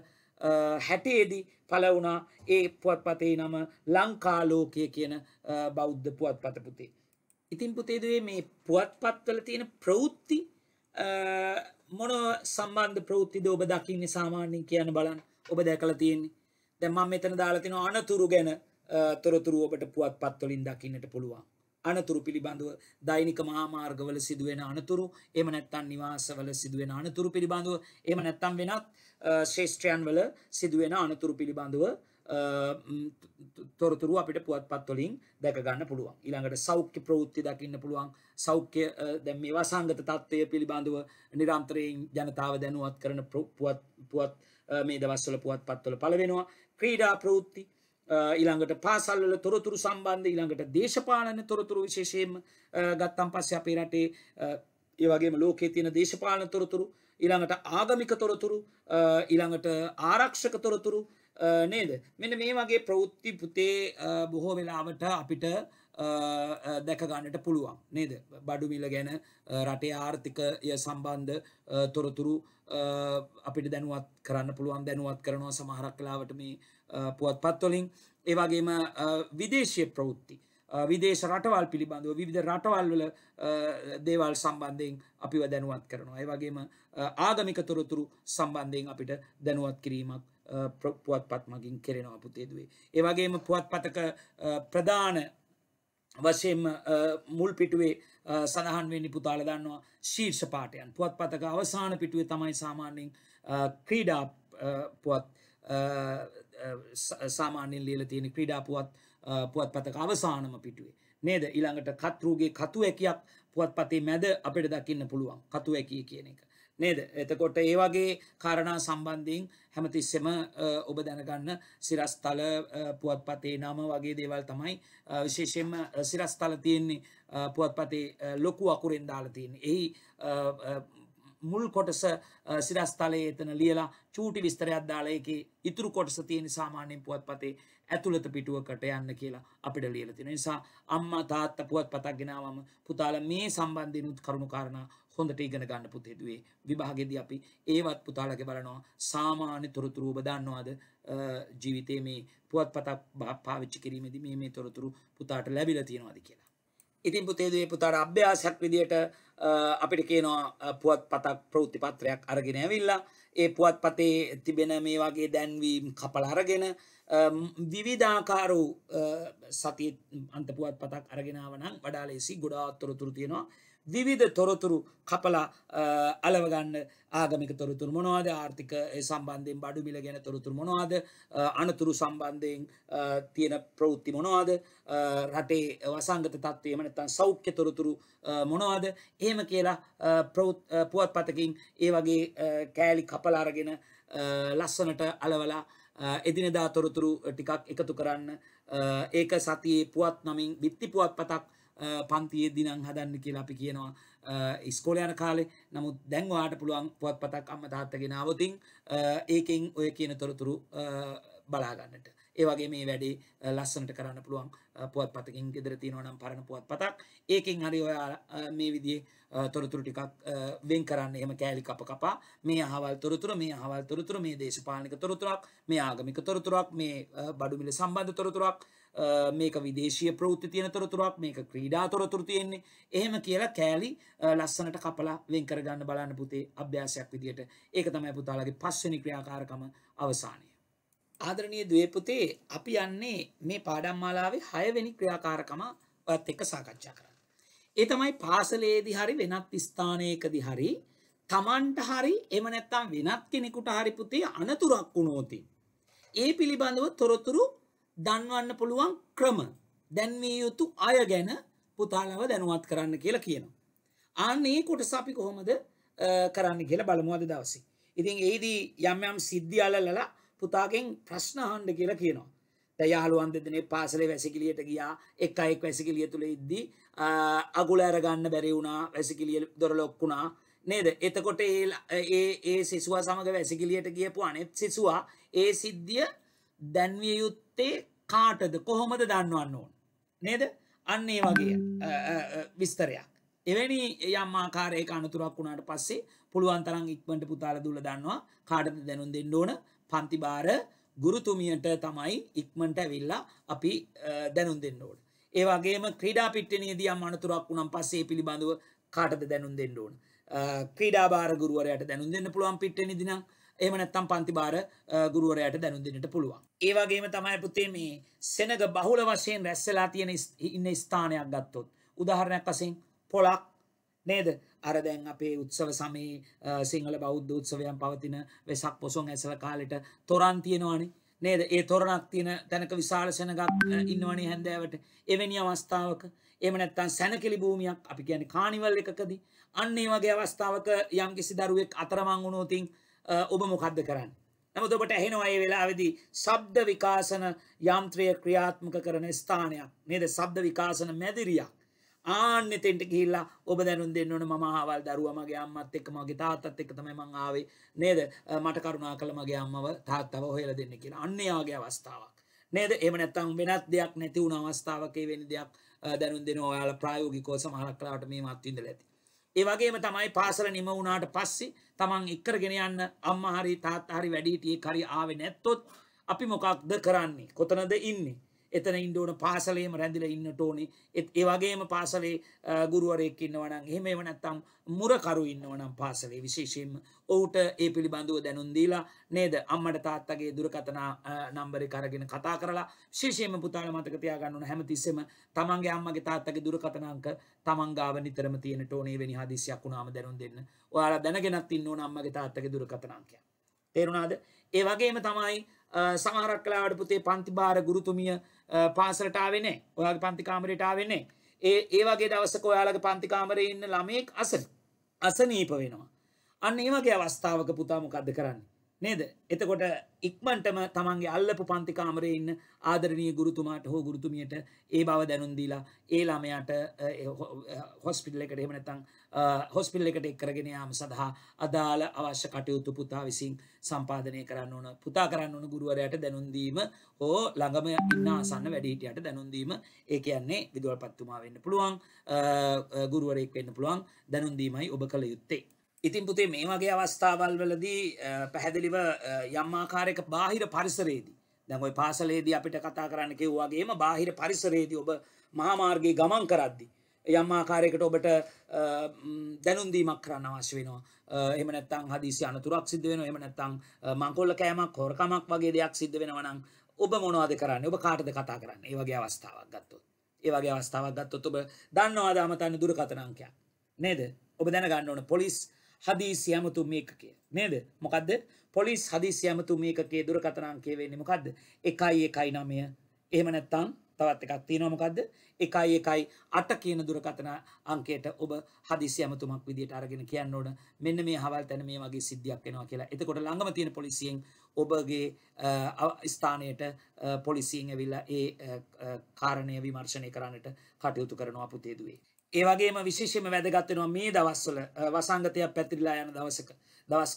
හැටේදී පලවුණා ඒ පුවත්පතේ නම ලංකාලෝකය කියන බෞද්ධ පුවත් පතපුතේ. ඉතින් පුතේදේ මේ පුවත්පත්වල තියෙන ප්‍රවෘත්ති මොන සම්බන්ධ ප්‍රෘතිද ඔබ දකින්නේ සාමාන්‍යෙන් කියන බලන් ඔබ දැකල තියෙන්නේ දැම්ම මෙතන දාලතින අනතුරු ගැන තොරතුරු ඔබට පුවත් පත්වලින් දකින්නට පුළුවන් අනතුරු පිළිබඳව දෛනික මහාමාර්ගවල සිදුවෙන අනතුරු එම නැත්තන් නිවාසවල සිදුවෙන අනතුරු පිළිබඳව එම නැත්තම් වෙනත් ශේෂත්‍රයන් වල සිදුවෙන අනතුරු පිළිබඳව තොරතුරු අපිට පුවත්පත් වලින් දැක ගන්න පුළුවන් ඊළඟට සෞඛ්‍ය ප්‍රවෘත්ති දකින්න පුළුවන් සෞඛ්‍ය දැන් මේවා සංගත තත්ත්වය පිළිබඳව නිරන්තරයෙන් ජනතාව දැනුවත් කරන පුවත් පුවත් මේ දවස්වල පුවත්පත් වල පළ වෙනවා ක්‍රීඩා ප්‍රවෘත්ති ඊළඟට පාසල් වල තොරතුරු සම්බන්ධ ඊළඟට දේශපාලන තොරතුරු විශේෂයෙන්ම ගත්තන් පස්සේ අපේ රටේ ඒ වගේම ලෝකයේ තියෙන දේශපාලන තොරතුරු ඊළඟට ආගමික තොරතුරු ඊළඟට ආරක්ෂක තොරතුරු නේද මෙන්න මේ වගේ ප්‍රවෘත්ති පුතේ බොහෝ වෙලාවට අපිට දැකගන්නට පුළුවන් නේද බඩුමිල ගැන රටේ ආර්ථිකය සම්බන්ධ තොරතුරු අපිට දැනුවත් කරන්න පුළුවන් දැනුවත් කරනවා සමහරක් කලාවට මේ පුවත් පත්වලින් ඒවාගේම විදේශය ප්‍රවෘත්ති විදේශ රටවල් පිළිබඳව විධ රටවල් වල දේවල් සම්බන්ධයෙන් අපිව දැනුවත් කරනවා. ඒ වගේම ආගමික තොරතුරු සම්බන්ධයෙන් අපිට දැනුවත් කිරීමක් පුවත් පත් මගින් කෙරෙනවා පුතේදුවේ. ඒවගේම පුවත් පතක ප්‍රධාන වශයෙන් මුල් පිටුවේ සඳහන් වෙන්නේ පුතාල දන්නවා ශීර්ෂ පාඨයන්. පුවත් පතක අවසාන පිටුවේ තමයි සාමාන්‍යයෙන් ක්‍රීඩා පුවත් සාමාන්‍යයෙන් ලියලා තියෙන ක්‍රීඩා පුවත් පුවත් පතක අවසානම පිටුවේ. නේද? ඊළඟට කතරුගේ කතු හැකියක් පුවත් පතේ මැද අපිට දකින්න පුළුවන්. කතු හැකිය කියන එක. නේද එතකොට ඒ වගේ කාරණා සම්බන්ධයෙන් හැමතිස්සෙම ඔබ දැනගන්න සිරස්තල පුවත්පතේ නම වගේ දේවල් තමයි විශේෂෙන්ම සිරස්තල තියෙන්නේ පුවත්පතේ ලොකු අකුරෙන් දාලා තියෙන එහි මුල් කොටස සිරස්තලයේ එතන ලියලා චූටි විස්තරයක් දාලා ඒකේ ඉතුරු කොටස තියෙන සාමාන්‍යයෙන් පුවත්පතේ ඇතුළත පිටුවකට යන්න කියලා අපිට ලියලා තියෙනවා. නිසා අම්මා තාත්තා පුවත් පතක් ගෙනාවම පුතාලා මේ සම්බන්ධයෙන් උත් කරුණු කාරණා හොඳට ඉගෙන ගන්න පුතේ දුවේ. විභාගෙදී අපි ඒවත් පුතාලගේ බලනවා. සාමාන්‍ය තොරතුරු ඔබ දන්නවද? ජීවිතයේ මේ පුවත් පතක් පාවිච්චි කිරීමේදී මේ මේ තොරතුරු පුතාට ලැබිලා තියෙනවද කියලා. ඉතින් පුතේ දුවේ පුතාට අභ්‍යාසයක් විදියට අපිට කියනවා පුවත් පතක් ප්‍රවෘත්ති පත්‍රයක් අරගෙන ඇවිල්ලා ඒ පුවත් පතේ තිබෙන මේ වගේ දැන්වීම් කපලරගෙන විවිධාකාරු සති අන්තපුවත් පතක් අරගෙනාවනම් වඩාලෙසි ගොඩාත්තොරතුරු තියෙනවා විවිධ තොරතුරු කපලා අලවගන්න ආගමික තොරතුර මොනවාද ආර්ථික සම්බන්ධයෙන් බඩු මිල ගැන තොරතුර මොනවාද අනතුරු සම්බන්ධයෙන් තියෙන ප්‍රවෘත්ති මොනවාද රටේ වසංගත තත්ත්වය මනතන් සෞඛ්‍ය තොරතුරු මොනවාද එහෙම කියලා පුවත් පතකින් ඒ වගේ කෑලි කපලාරගෙන ලස්සනට අලවලා එදිනෙදා තොරතුරු ටිකක් එකතු කරන්න ඒක සතියේ පුවත් නමින් බිත්ති පුවත් පතක් පන්තියේ දිනං හදන්න කියලා අපි කියනවා ඉස්කෝලයන කාලේ නමුත් දැන්වාට පුළුවන් පුවත් පතක් අම්ම තාත්තගෙන අවතින් ඒකෙන් ඔය කියන තොරතුරු බලාගන්නට ඒවගේ මේ වැඩේ ලස්සනට කරන්න පුළුවන් පුවත් පතකින් ගෙදර තියෙනවනම් පරණ පුවත් පතක් ඒකෙන් හරි ඔයාලා මේ විදිහේ තොරතුරු ටිකක් වෙන් කරන්න එහෙම කෑලි කප කපා මේ අහවල් තොරතුරු මේ අහවල් තොරතුරු මේ දේශපාලනික තොරතුරක් මේ ආගමික තොරතුරක් මේ බඩු මිල සම්බන්ධ තොරතුරක් මේක විදේශය ප්‍රෘති තියෙන තොරතුරක් මේක ක්‍රීඩා තොරතුර තියෙන්නේ එහෙම කියලා කෑලි ලස්සනට කපලා වෙන් කරගන්න බලන්න පුතේ අභ්‍යාසයක් විදියට ඒක තමයි පුතාලගේ පස්වෙනි ක්‍රියාකාරකම අවසානය ආදරණීය ද්වේපුතේ අපි යන්නේ මේ පාඩම් මාලාවේ 6 වෙනි ක්‍රියාකාරකම ඔයත් එක්ක සාකච්ඡා කරන්න. ඒ තමයි පාසලේදී හරි වෙනත් ස්ථානයකදී හරි Tamanට හරි එම නැත්නම් වෙනත් කෙනෙකුට හරි පුතේ අනතුරක් වුණොතින් ඒ පිළිබඳව තොරතුරු දන්වන්න පුළුවන් ක්‍රම දැන්විය යුතු අය ගැන පුතාලව දැනුවත් කරන්න කියලා කියනවා. ආන්නේ කොටස අපි කොහොමද කරන්න කියලා බලමු අද දවසේ. ඉතින් ඒදී යම් යම් සිද්ධි අලලලා පුතාගෙන් ප්‍රශ්න අහන්න කියලා කියනවා. දැන් යාළුවන් දෙදෙනේ පාසලේ වැසිකිළියට ගියා. එක අයෙක් වැසිකිළිය තුල ඉද්දී අගුල අරගන්න බැරි වුණා. වැසිකිළිය දොර ලොක් වුණා. නේද? එතකොට ඒ ඒ ඒ සිසුවා සමග වැසිකිළියට ගියපු අනෙත් සිසුවා ඒ සිද්ධිය දැන්විය යුත්තේ කාටද කොහොමද දන්නවන්න ඕන් නේද අන්නේ වගේ විස්තරයක් එවැනි යම්මාකාරයක අනතුරක් වුණාට පස්සේ පුළුවන් තරම් ඉක්මට පුතාල දුල දන්නවා කාටද දැනුම් දෙන්න ඕන පන්තිබාර ගුරුතුමියට තමයි ඉක්මට ඇවිල්ලා අපි දැනුම් දෙන්න ඕන. ඒවගේම ක්‍රීඩා පිට්ටනයේදී යම් අනතුරක් වුණම් පස්සේ පිළිබඳව කාටද දැනුම් දෙන්න ඕන. ක්‍රීඩාාර ගුරුවරයට දැනුම් දෙන්න පුළුවන් පිට්ටනි දිනම් එම නැත්තම් පන්තිබාර ගුරුවරයට දැනුන්දිනට පුළුවන්. ඒවාගේම තමයි පුතේ මේ සෙනග බහුල වශයෙන් රැස්සලා තියෙන ඉන්න ස්ථානයක් ගත්තොත්. උදාහරණයක් වසින් පොලක් නේද අරදැන් අපේ උත්සව සමයේ සිංහල බෞද්ධ උත්සවයන් පවතින වෙසක් පොසොන් ඇසල කාලෙට තොරන් තියෙනවානේ නේද ඒ තොරණක් තියෙන තැනක විශාල සෙනගක් ඉන්නවනේ හැන්දෑවට එවැනි අවස්ථාවක එහෙම නැත්නම් සැනකෙලි භූමියක් අපි කියන්නේ කානිවල් එකකදී අන්න ඒ වගේ අවස්ථාවක යම්කිසි දරුවෙක් අතරමං වුණොතින් ඔබ මොකක්ද කරන්න. නමුත් ඔබට ඇහෙනවා ඒ වෙලාවේදී ශබ්ද විකාශන යන්ත්‍රය ක්‍රියාත්මක කරන ස්ථානයක් නේද? ශබ්ද විකාශන මැදිරියක්. ආන්න එතෙන්ට ගිහිල්ලා ඔබ දැනුම් දෙන්න ඕන මම ආවල් දරුවා මගේ අම්මත් එක්ක මගේ තාත්තත් එක්ක තමයි මං ආවේ නේද මට කරුණාකරලා මගේ අම්මව තාත්තව හොයලා දෙන්න කියලා අන්න ඒ වගේ අවස්ථාවක් නේද එහෙම නැත්නම් වෙනත් දෙයක් නැති වුණ අවස්ථාවක ඒ වෙන දෙයක් දැනුම් දෙන ඔයාලා ප්‍රායෝගිකව සමහරක් කලාවට මේ මත් විඳලා ඇති ඒ වගේම තමයි පාසල නිම වුණාට පස්සේ තමන් එක්කරගෙන යන්න අම්මා හරි තාත්තා හරි වැඩිහිටියෙක් හරි ආවේ නැත්තොත් අපි මොකක්ද කරන්නේ කොතනද ඉන්නේ එතන ඉන්ඩෝන පාසලේම රැඳිල ඉන්න ටෝනි එත් ඒවගේම පාසලේ ගුරුවරයෙක් ඉන්නවනම් එහෙම එවනත්තම් මුරකරු ඉන්නවනම් පාසලේ විශේෂයෙන්ම ඔවුට ඒ පිළිබඳුව දැනුන්දීලා නේද අම්මට තාත්තගේ දුරකතනා නම්බරි කරගෙන කතා කරලා ශේෂයම පුතාල මතකතියාගන්නන හැමතිස්සෙම තමන්ගේ අම්මගේ තාත්තගේ දුරකතනාංක තමන්ගාව නිතරම තියෙන ටෝනේ වැනි හදිසියක් වුණාම දැනුම් දෙන්න ඔයාලා දැනගෙනත් ඉන්න ඕන අම්මගේ තාත්තගේ දුරකතනාංකයක් තේරුණාද ඒ වගේම තමයි සමහරක් කලාවට පුතේ පන්තිභාර ගුරුතුමිය පාසලටාවෙන්නේ ඔයාගේ පන්තිකාමරටාවෙන්නේ ඒ ඒ වගේ දවසක ඔයාලගේ පන්තිකාමරය ඉන්න ළමයෙක් අස අසනීප වෙනවා අන්න ඒ වගේ අවස්ථාවක පුතාමොකක්ද කරන්නේ නේද? එතකොට ඉක්මනටම තමන්ගේ අල්ලපු පන්ති කාමරේ ඉන්න ආදරණීය ගුරුතුමාට හෝ ගුරුතුමියට ඒ බව දැනුම් දීලා ඒ ළමයාට හොස්පිටල් එකට එහෙම නැත්නම් හොස්පිටල් එකට එක් කරගෙන යාම සඳහා අදාළ අවශ්‍ය කටයුතු පුතා විසින් සම්පාදනය කරන්න ඕන පුතා කරන්න ඕන ගුරුවරයාට දැනුම් දීම හෝ ළඟම ඉන්න ආසන්න වැඩිහිටියට දැනුම් දීම ඒ කියන්නේ විදුහල්පත්තුමා වෙන්න පුළුවන් ගුරුවරයෙක් වෙන්න පුළුවන් දැනුම් දීමයි ඔබ කළ යුත්තේ ඉතින් පුතේ මේ වගේ අවස්ථාවල් වලදී පැහැදිලිව යම්මාකාරයක බාහිර පරිසරේදී දැන්ඔයි පාසලේදී අපිට කතා කරන්න කිව්වාගේම බාහිර පරිසරේදී ඔබ මහාමාර්ගයේ ගමන් කරද්දි. යම්මාකාරයකට ඔබට දැනුන්දීමක් කරන්න අවශ්‍ය වෙනවා එමනත්තං හදිසි අනතුරක් සිද්ධ වෙන එමනත්තං මංකොල්ල කෑමක් හොරකමක් වගේ දෙයක් සිද්ධ වෙනවනම් ඔබ මොනවාද කරන්න ඔබ කාටද කතා කරන්න ඒවගේ අවස්ථාවක් ගත්තොත් ඒවගේ අවස්ථාවක් ගත්තොත් ඔබ දන්නවාදාමතන්න දුරකතනංකයක් නේද ඔබ දැනගන්න ඕන පොලිස් හදීසි ඇමතුම් ඒකකය නේද මොකක්ද පොලිස් හදිසි ඇමතුම් ඒකේ දුරකතනාංකේ වෙන්නේ මොකක්ද එකයි එකයි නමය එහෙම නැත්තම් තවත් එකක් තියෙනවා මොකද්ද? 1 1 8 කියන දුරකථන අංකයට ඔබ හදිසි ඇමතුමක් විදියට අරගෙන කියන්න ඕන. මෙන්න මේ හවල් තැන මේ වගේ සිද්ධියක් වෙනවා කියලා. එතකොට ළඟම තියෙන පොලිසියෙන් ඔබගේ ස්ථානයට පොලිසියෙන් ඇවිල්ලා ඒ කාරණය විමර්ශනය කරන්නට කටයුතු කරනවා පුතේ දුවේ. ඒවගේ විශේෂම වැදගත්වෙනවා මේ දවස්වල වසංගතයක් පැතිරිලා යන දවසක දවස්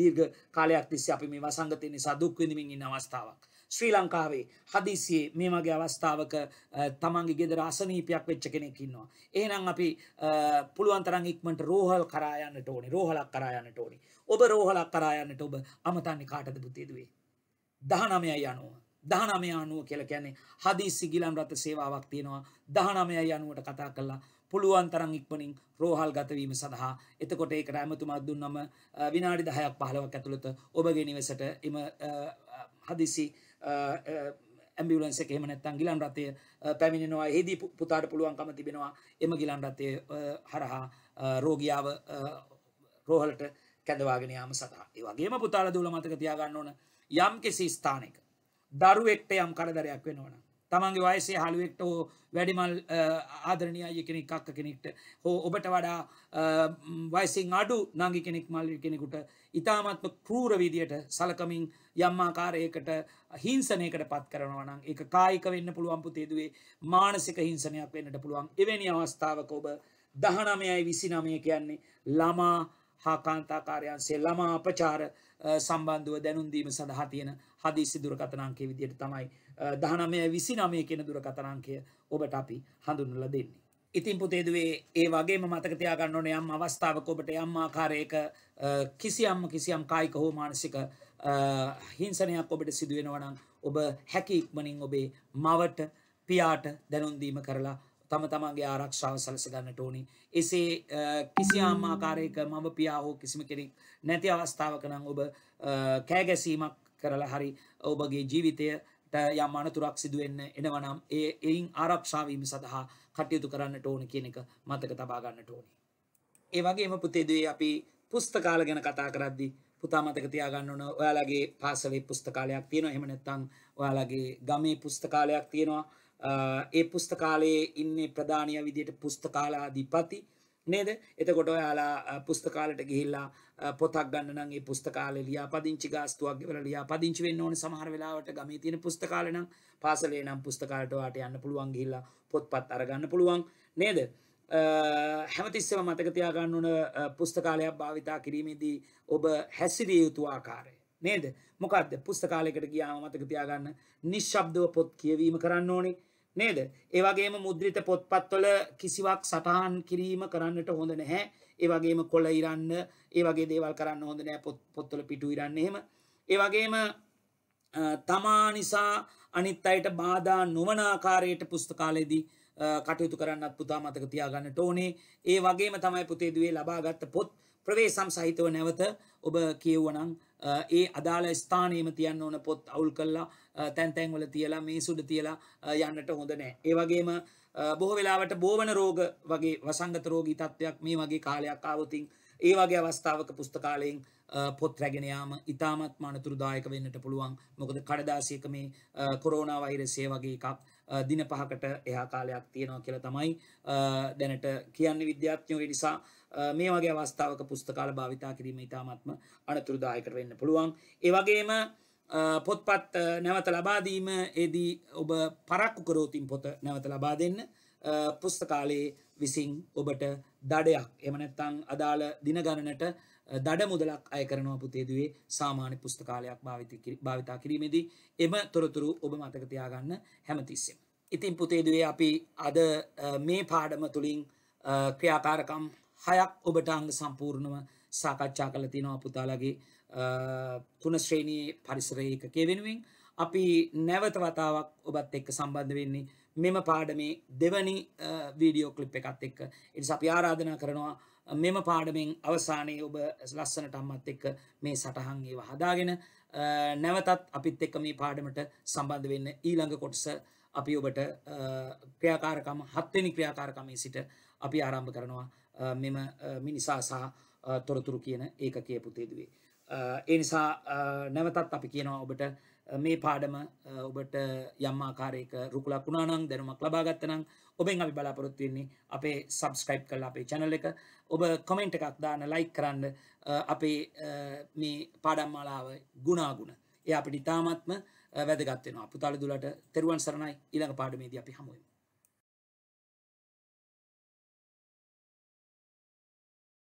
දීර්ග කාලයක් තිස්ස අපි මේ වසංගතය නිසා දුක්විඳමින් ඉන්න අවස්ථාවක්. ශ්‍රී ලංකාවේ හදිසියේ මේ මගේ අවස්ථාවක තමන්ගේ ගෙදර අසනීපයක් වෙච්ච කෙනෙක් ඉන්නවා. එහෙනම් අපි පුළුවන් තරම් ඉක්මනට රෝහල් කරා යන්නට ඕනේ. රෝහලක් කරා යන්නට ඕනේ. ඔබ රෝහලක් කරා යන්නට ඔබ අමතන්නේ කාටද පුතේ දුවේ? 19 යනවා. දහනමය අනුව කියල කියන්නේ හදි සිගිලම් රථ සේවාවක් තියෙනවා දහනමයයි අනුවට කතා කල්ලා පුළුවන් තරං ඉක්මනින් රෝහල් ගතවීම සඳහා එතකොට ඒකට ඇමතුමත් දුන්නම විනාඩි දහයක් පහලවක් ඇතුළත ඔබගේ නිවසට එම හදිසි ඇම්බිලන්ස එකෙම නැත්තං ගිලන් රථය පැමිණෙනවා ඒදී පුතාට පුළුවන්කම තිබෙනවා එම ගිලන් රථය හරහා රෝගියාව රෝහලට කැදවාගෙනයාම සහ ඒවගේම පුතාල දුල මතක තියාගන්න ඕන යම් කෙසි ස්ථානක දරුවෙක්ට යම් කරදරයක් වෙනවන තමන්ගේ වයසේ හළුවෙක්ට හෝ වැඩිමල් ආදරණය අය කෙනෙක් අක්ක කෙනෙක්ට හෝ ඔබට වඩා වයිසිං අඩු නංගි කෙනෙක් මල් කෙනෙකුට ඉතාමත්ම කරූර විදියට සලකමින් යම්මාකාරයකට හිංසනයකට පත් කරනවනම් එක කායික වෙන්න පුළුවන්පු තේදුවේ මානසික හිංසනයක් වෙන්නට පුළුවන් එවැනි අවස්ථාවක ඔබ දහනමයයි විසිනමය කියන්නේ ළමා හා කාන්තාකාරයන් සෙල්ලම අපචාර සම්බන්ධුව දැනුන්දීම සඳහා තියෙන හදිසි දුරකතනාංකේ විදියට තමයි දහනමය විසි නමය කියෙන දුරකතනාංකය ඔබට අපි හඳුන්ල දෙන්නේ. ඉතින් පුතේදුවේ ඒ වගේ මතකතියාගන්න ඕන යම් අවස්ථාවක ඔබට යම් ආකාරයක කිසියම්ම කිසියම් කායික හෝ මානසික හිංසනයක් ඔබට සිදුවෙනවනම් ඔබ හැකි ඉක්මනින් ඔබේ මවට පියාට දැනුන්දීම කරලා තම තමන්ගේ ආරක්ෂාව සලස ගන්නට ඕනි. එසේ කිසියම් ආකාරයක මව පියා හෝ කිසිම කෙනෙක් නැති අවස්ථාවක නම් ඔබ කෑගැසීමක් කරලා හරි ඔබගේ ජීවිතයට යම් අනතුරක් සිදු වෙන්න එනවනම් ඒ එයින් ආරක්ෂා වීම සඳහා කටයුතු කරන්නට ඕන කියන එක මතක තබා ගන්නට ඕනි. ඒ වගේම පුතේ දුවේ අපි පුස්තකාල ගැන කතා කරද්දී පුතා මතක තියාගන්න ඕන ඔයාලගේ පාසලේ පුස්තකාලයක් තියෙනවා එහෙම නැත්නම් ඔයාලගේ ගමේ පුස්තකාලයක් තියෙනවා ඒ පුස්තකාලයේ ඉන්න ප්‍රධානය විදියට පුස්තකාලාධිපති නේද එතකොට ඔයාලා පුස්තකාලට ගිහිල්ලා පොතක් ගන්න නම් ඒ පුස්තකාලේ ලියාපදිංචි ගාස්තුවක් ගෙවලා ලියාපදිංචි වෙන්න ඕනේ සමහර වෙලාවට ගමේ තියෙන පුස්තකාලේ නම් පාසලේ නම් පුස්තකාලට ඔයාට යන්න පුළුවන් ගිහිල්ලා පොත්පත් අරගන්න පුළුවන් නේද හැමතිස්සෙම මතක තියාගන්න ඕන පුස්තකාලයක් භාවිතා කිරීමේදී ඔබ හැසිරිය යුතු ආකාරය නේද මොකද්ද පුස්තකාලයකට ගියාම මතක තියාගන්න නිශ්ශබ්දව පොත් කියවීම කරන්න ඕනේ නේද ඒවගේම මුද්‍රිත පොත්පත්වල කිසිවක් සටහන් කිරීම කරන්නට හොඳ නැහැ ඒවගේම කොළ ඉරන්න ඒවගේ දේවල් කරන්න හොඳ නෑ පොත්වල පිටු ඉරන්න එහෙම ඒවගේම තමා නිසා අනිත් අයට බාධා නොවනාකාරයට පුස්තකාලයේදී කටයුතු කරන්නත් පුතා මතක තියාගන්නට ඕනේ ඒ වගේම තමයි පුතේදුවේ ලබාගත්ත පොත් ප්‍රවේසම් සහිතව නැවත ඔබ කියවනං ඒ අදාළ ස්ථානයම තියන්න ඕන පොත් අවුල් කල්ලා තැන්තැන්වල තියලා මේ සුඩ තියලා යන්නට හොඳ නෑ ඒවගේම බොහ වෙලාවට බෝවන රෝග වගේ වසංගත රෝගී තත්ත්වයක් මේ වගේ කාලයක් ආවතින් ඒ වගේ අවස්ථාවක පුස්තකාලයෙන් පොත් රැගෙනයාම ඉතාමත් මානතුරුදායක වෙන්නට පුළුවන් මොකද කඩදාසයක මේ කොරෝනා වෛරසය වගේ එකක් දින පහකට එහා කාලයක් තියෙනවා කියලා තමයි දැනට කියන්නේ විද්‍යාඥයෝ නිසා මේ වගේ අවස්ථාවක පුස්තකාල භාවිතා කිරීම ඉතාමත්ම අනතුරුදායකට වෙන්න පුළුවන්. ඒ වගේම පොත්පත් නැවත ලබා දීම එදී ඔබ පරක්කු කරෝතින් පොත නැවත ලබා දෙන්න පුස්තකාලයේ විසින් ඔබට දඩයක් එම නැත්නම් අදාළ දින ගණනට දඩ මුදලක් අය කරනවා පුතේදුවේ සාමාන්‍ය පුස්තකාලයක් භාවිතා කිරීමේදී එම තොරතුරු ඔබ මතකතියාගන්න හැමතිස්සෙම. ඉතින් පුතේදුවේ අපි අද මේ පාඩම තුළින් ක්‍රියාකාරකම් හයක් ඔබට අංග සම්පූර්ණව සාකච්ඡා කළ තිනවා පුතාලගේ තුන ශ්‍රේණී පරිසරය එකකේ වෙනුවෙන් අපි නැවත වතාවක් ඔබත් එක්ක සම්බන්ධ වෙන්නේ මෙම පාඩමේ දෙවනි වීඩියෝ කලිප් එකත් එක්ක එනිසා අපි ආරාධනා කරනවා මෙම පාඩමින් අවසානයේ ඔබ ලස්සනට අම්මත් එක්ක මේ සටහන් ඒව හදාගෙන නැවතත් අපිත් එක්ක මේ පාඩමට සම්බන්ධ වෙන්න ඊළඟ කොටස අපි ඔබට ක්‍රියාකාරකම් හත්වෙනි ක්‍රියාකාරකමේ සිට අපි ආරම්භ කරනවා මෙම මිනිසා සහ තොරතුරු කියන ඒකකයේ පුතේදුවේ. ඒ නිසා නැවතත් අපි කියනවා ඔබට මේ පාඩම ඔබට යම් ආකාරයක රුකුලක් වුණා නම් දැනුමක් ලබා ගත්තා නම් ඔබෙන් අපි බලාපොරොත්තු වෙන්නේ අපේ subscribe කරලා අපේ channel එක ඔබ comment එකක් දාන්න like කරන්න අපේ මේ පාඩම් මාලාව ගුණාගුණ ඒ අපිට ඉතාමත්ම වැදගත් වෙනවා පුතාල දුලට තෙරුවන් සරණයි ඊළඟ පාඩමේදී අපි හමු වෙමු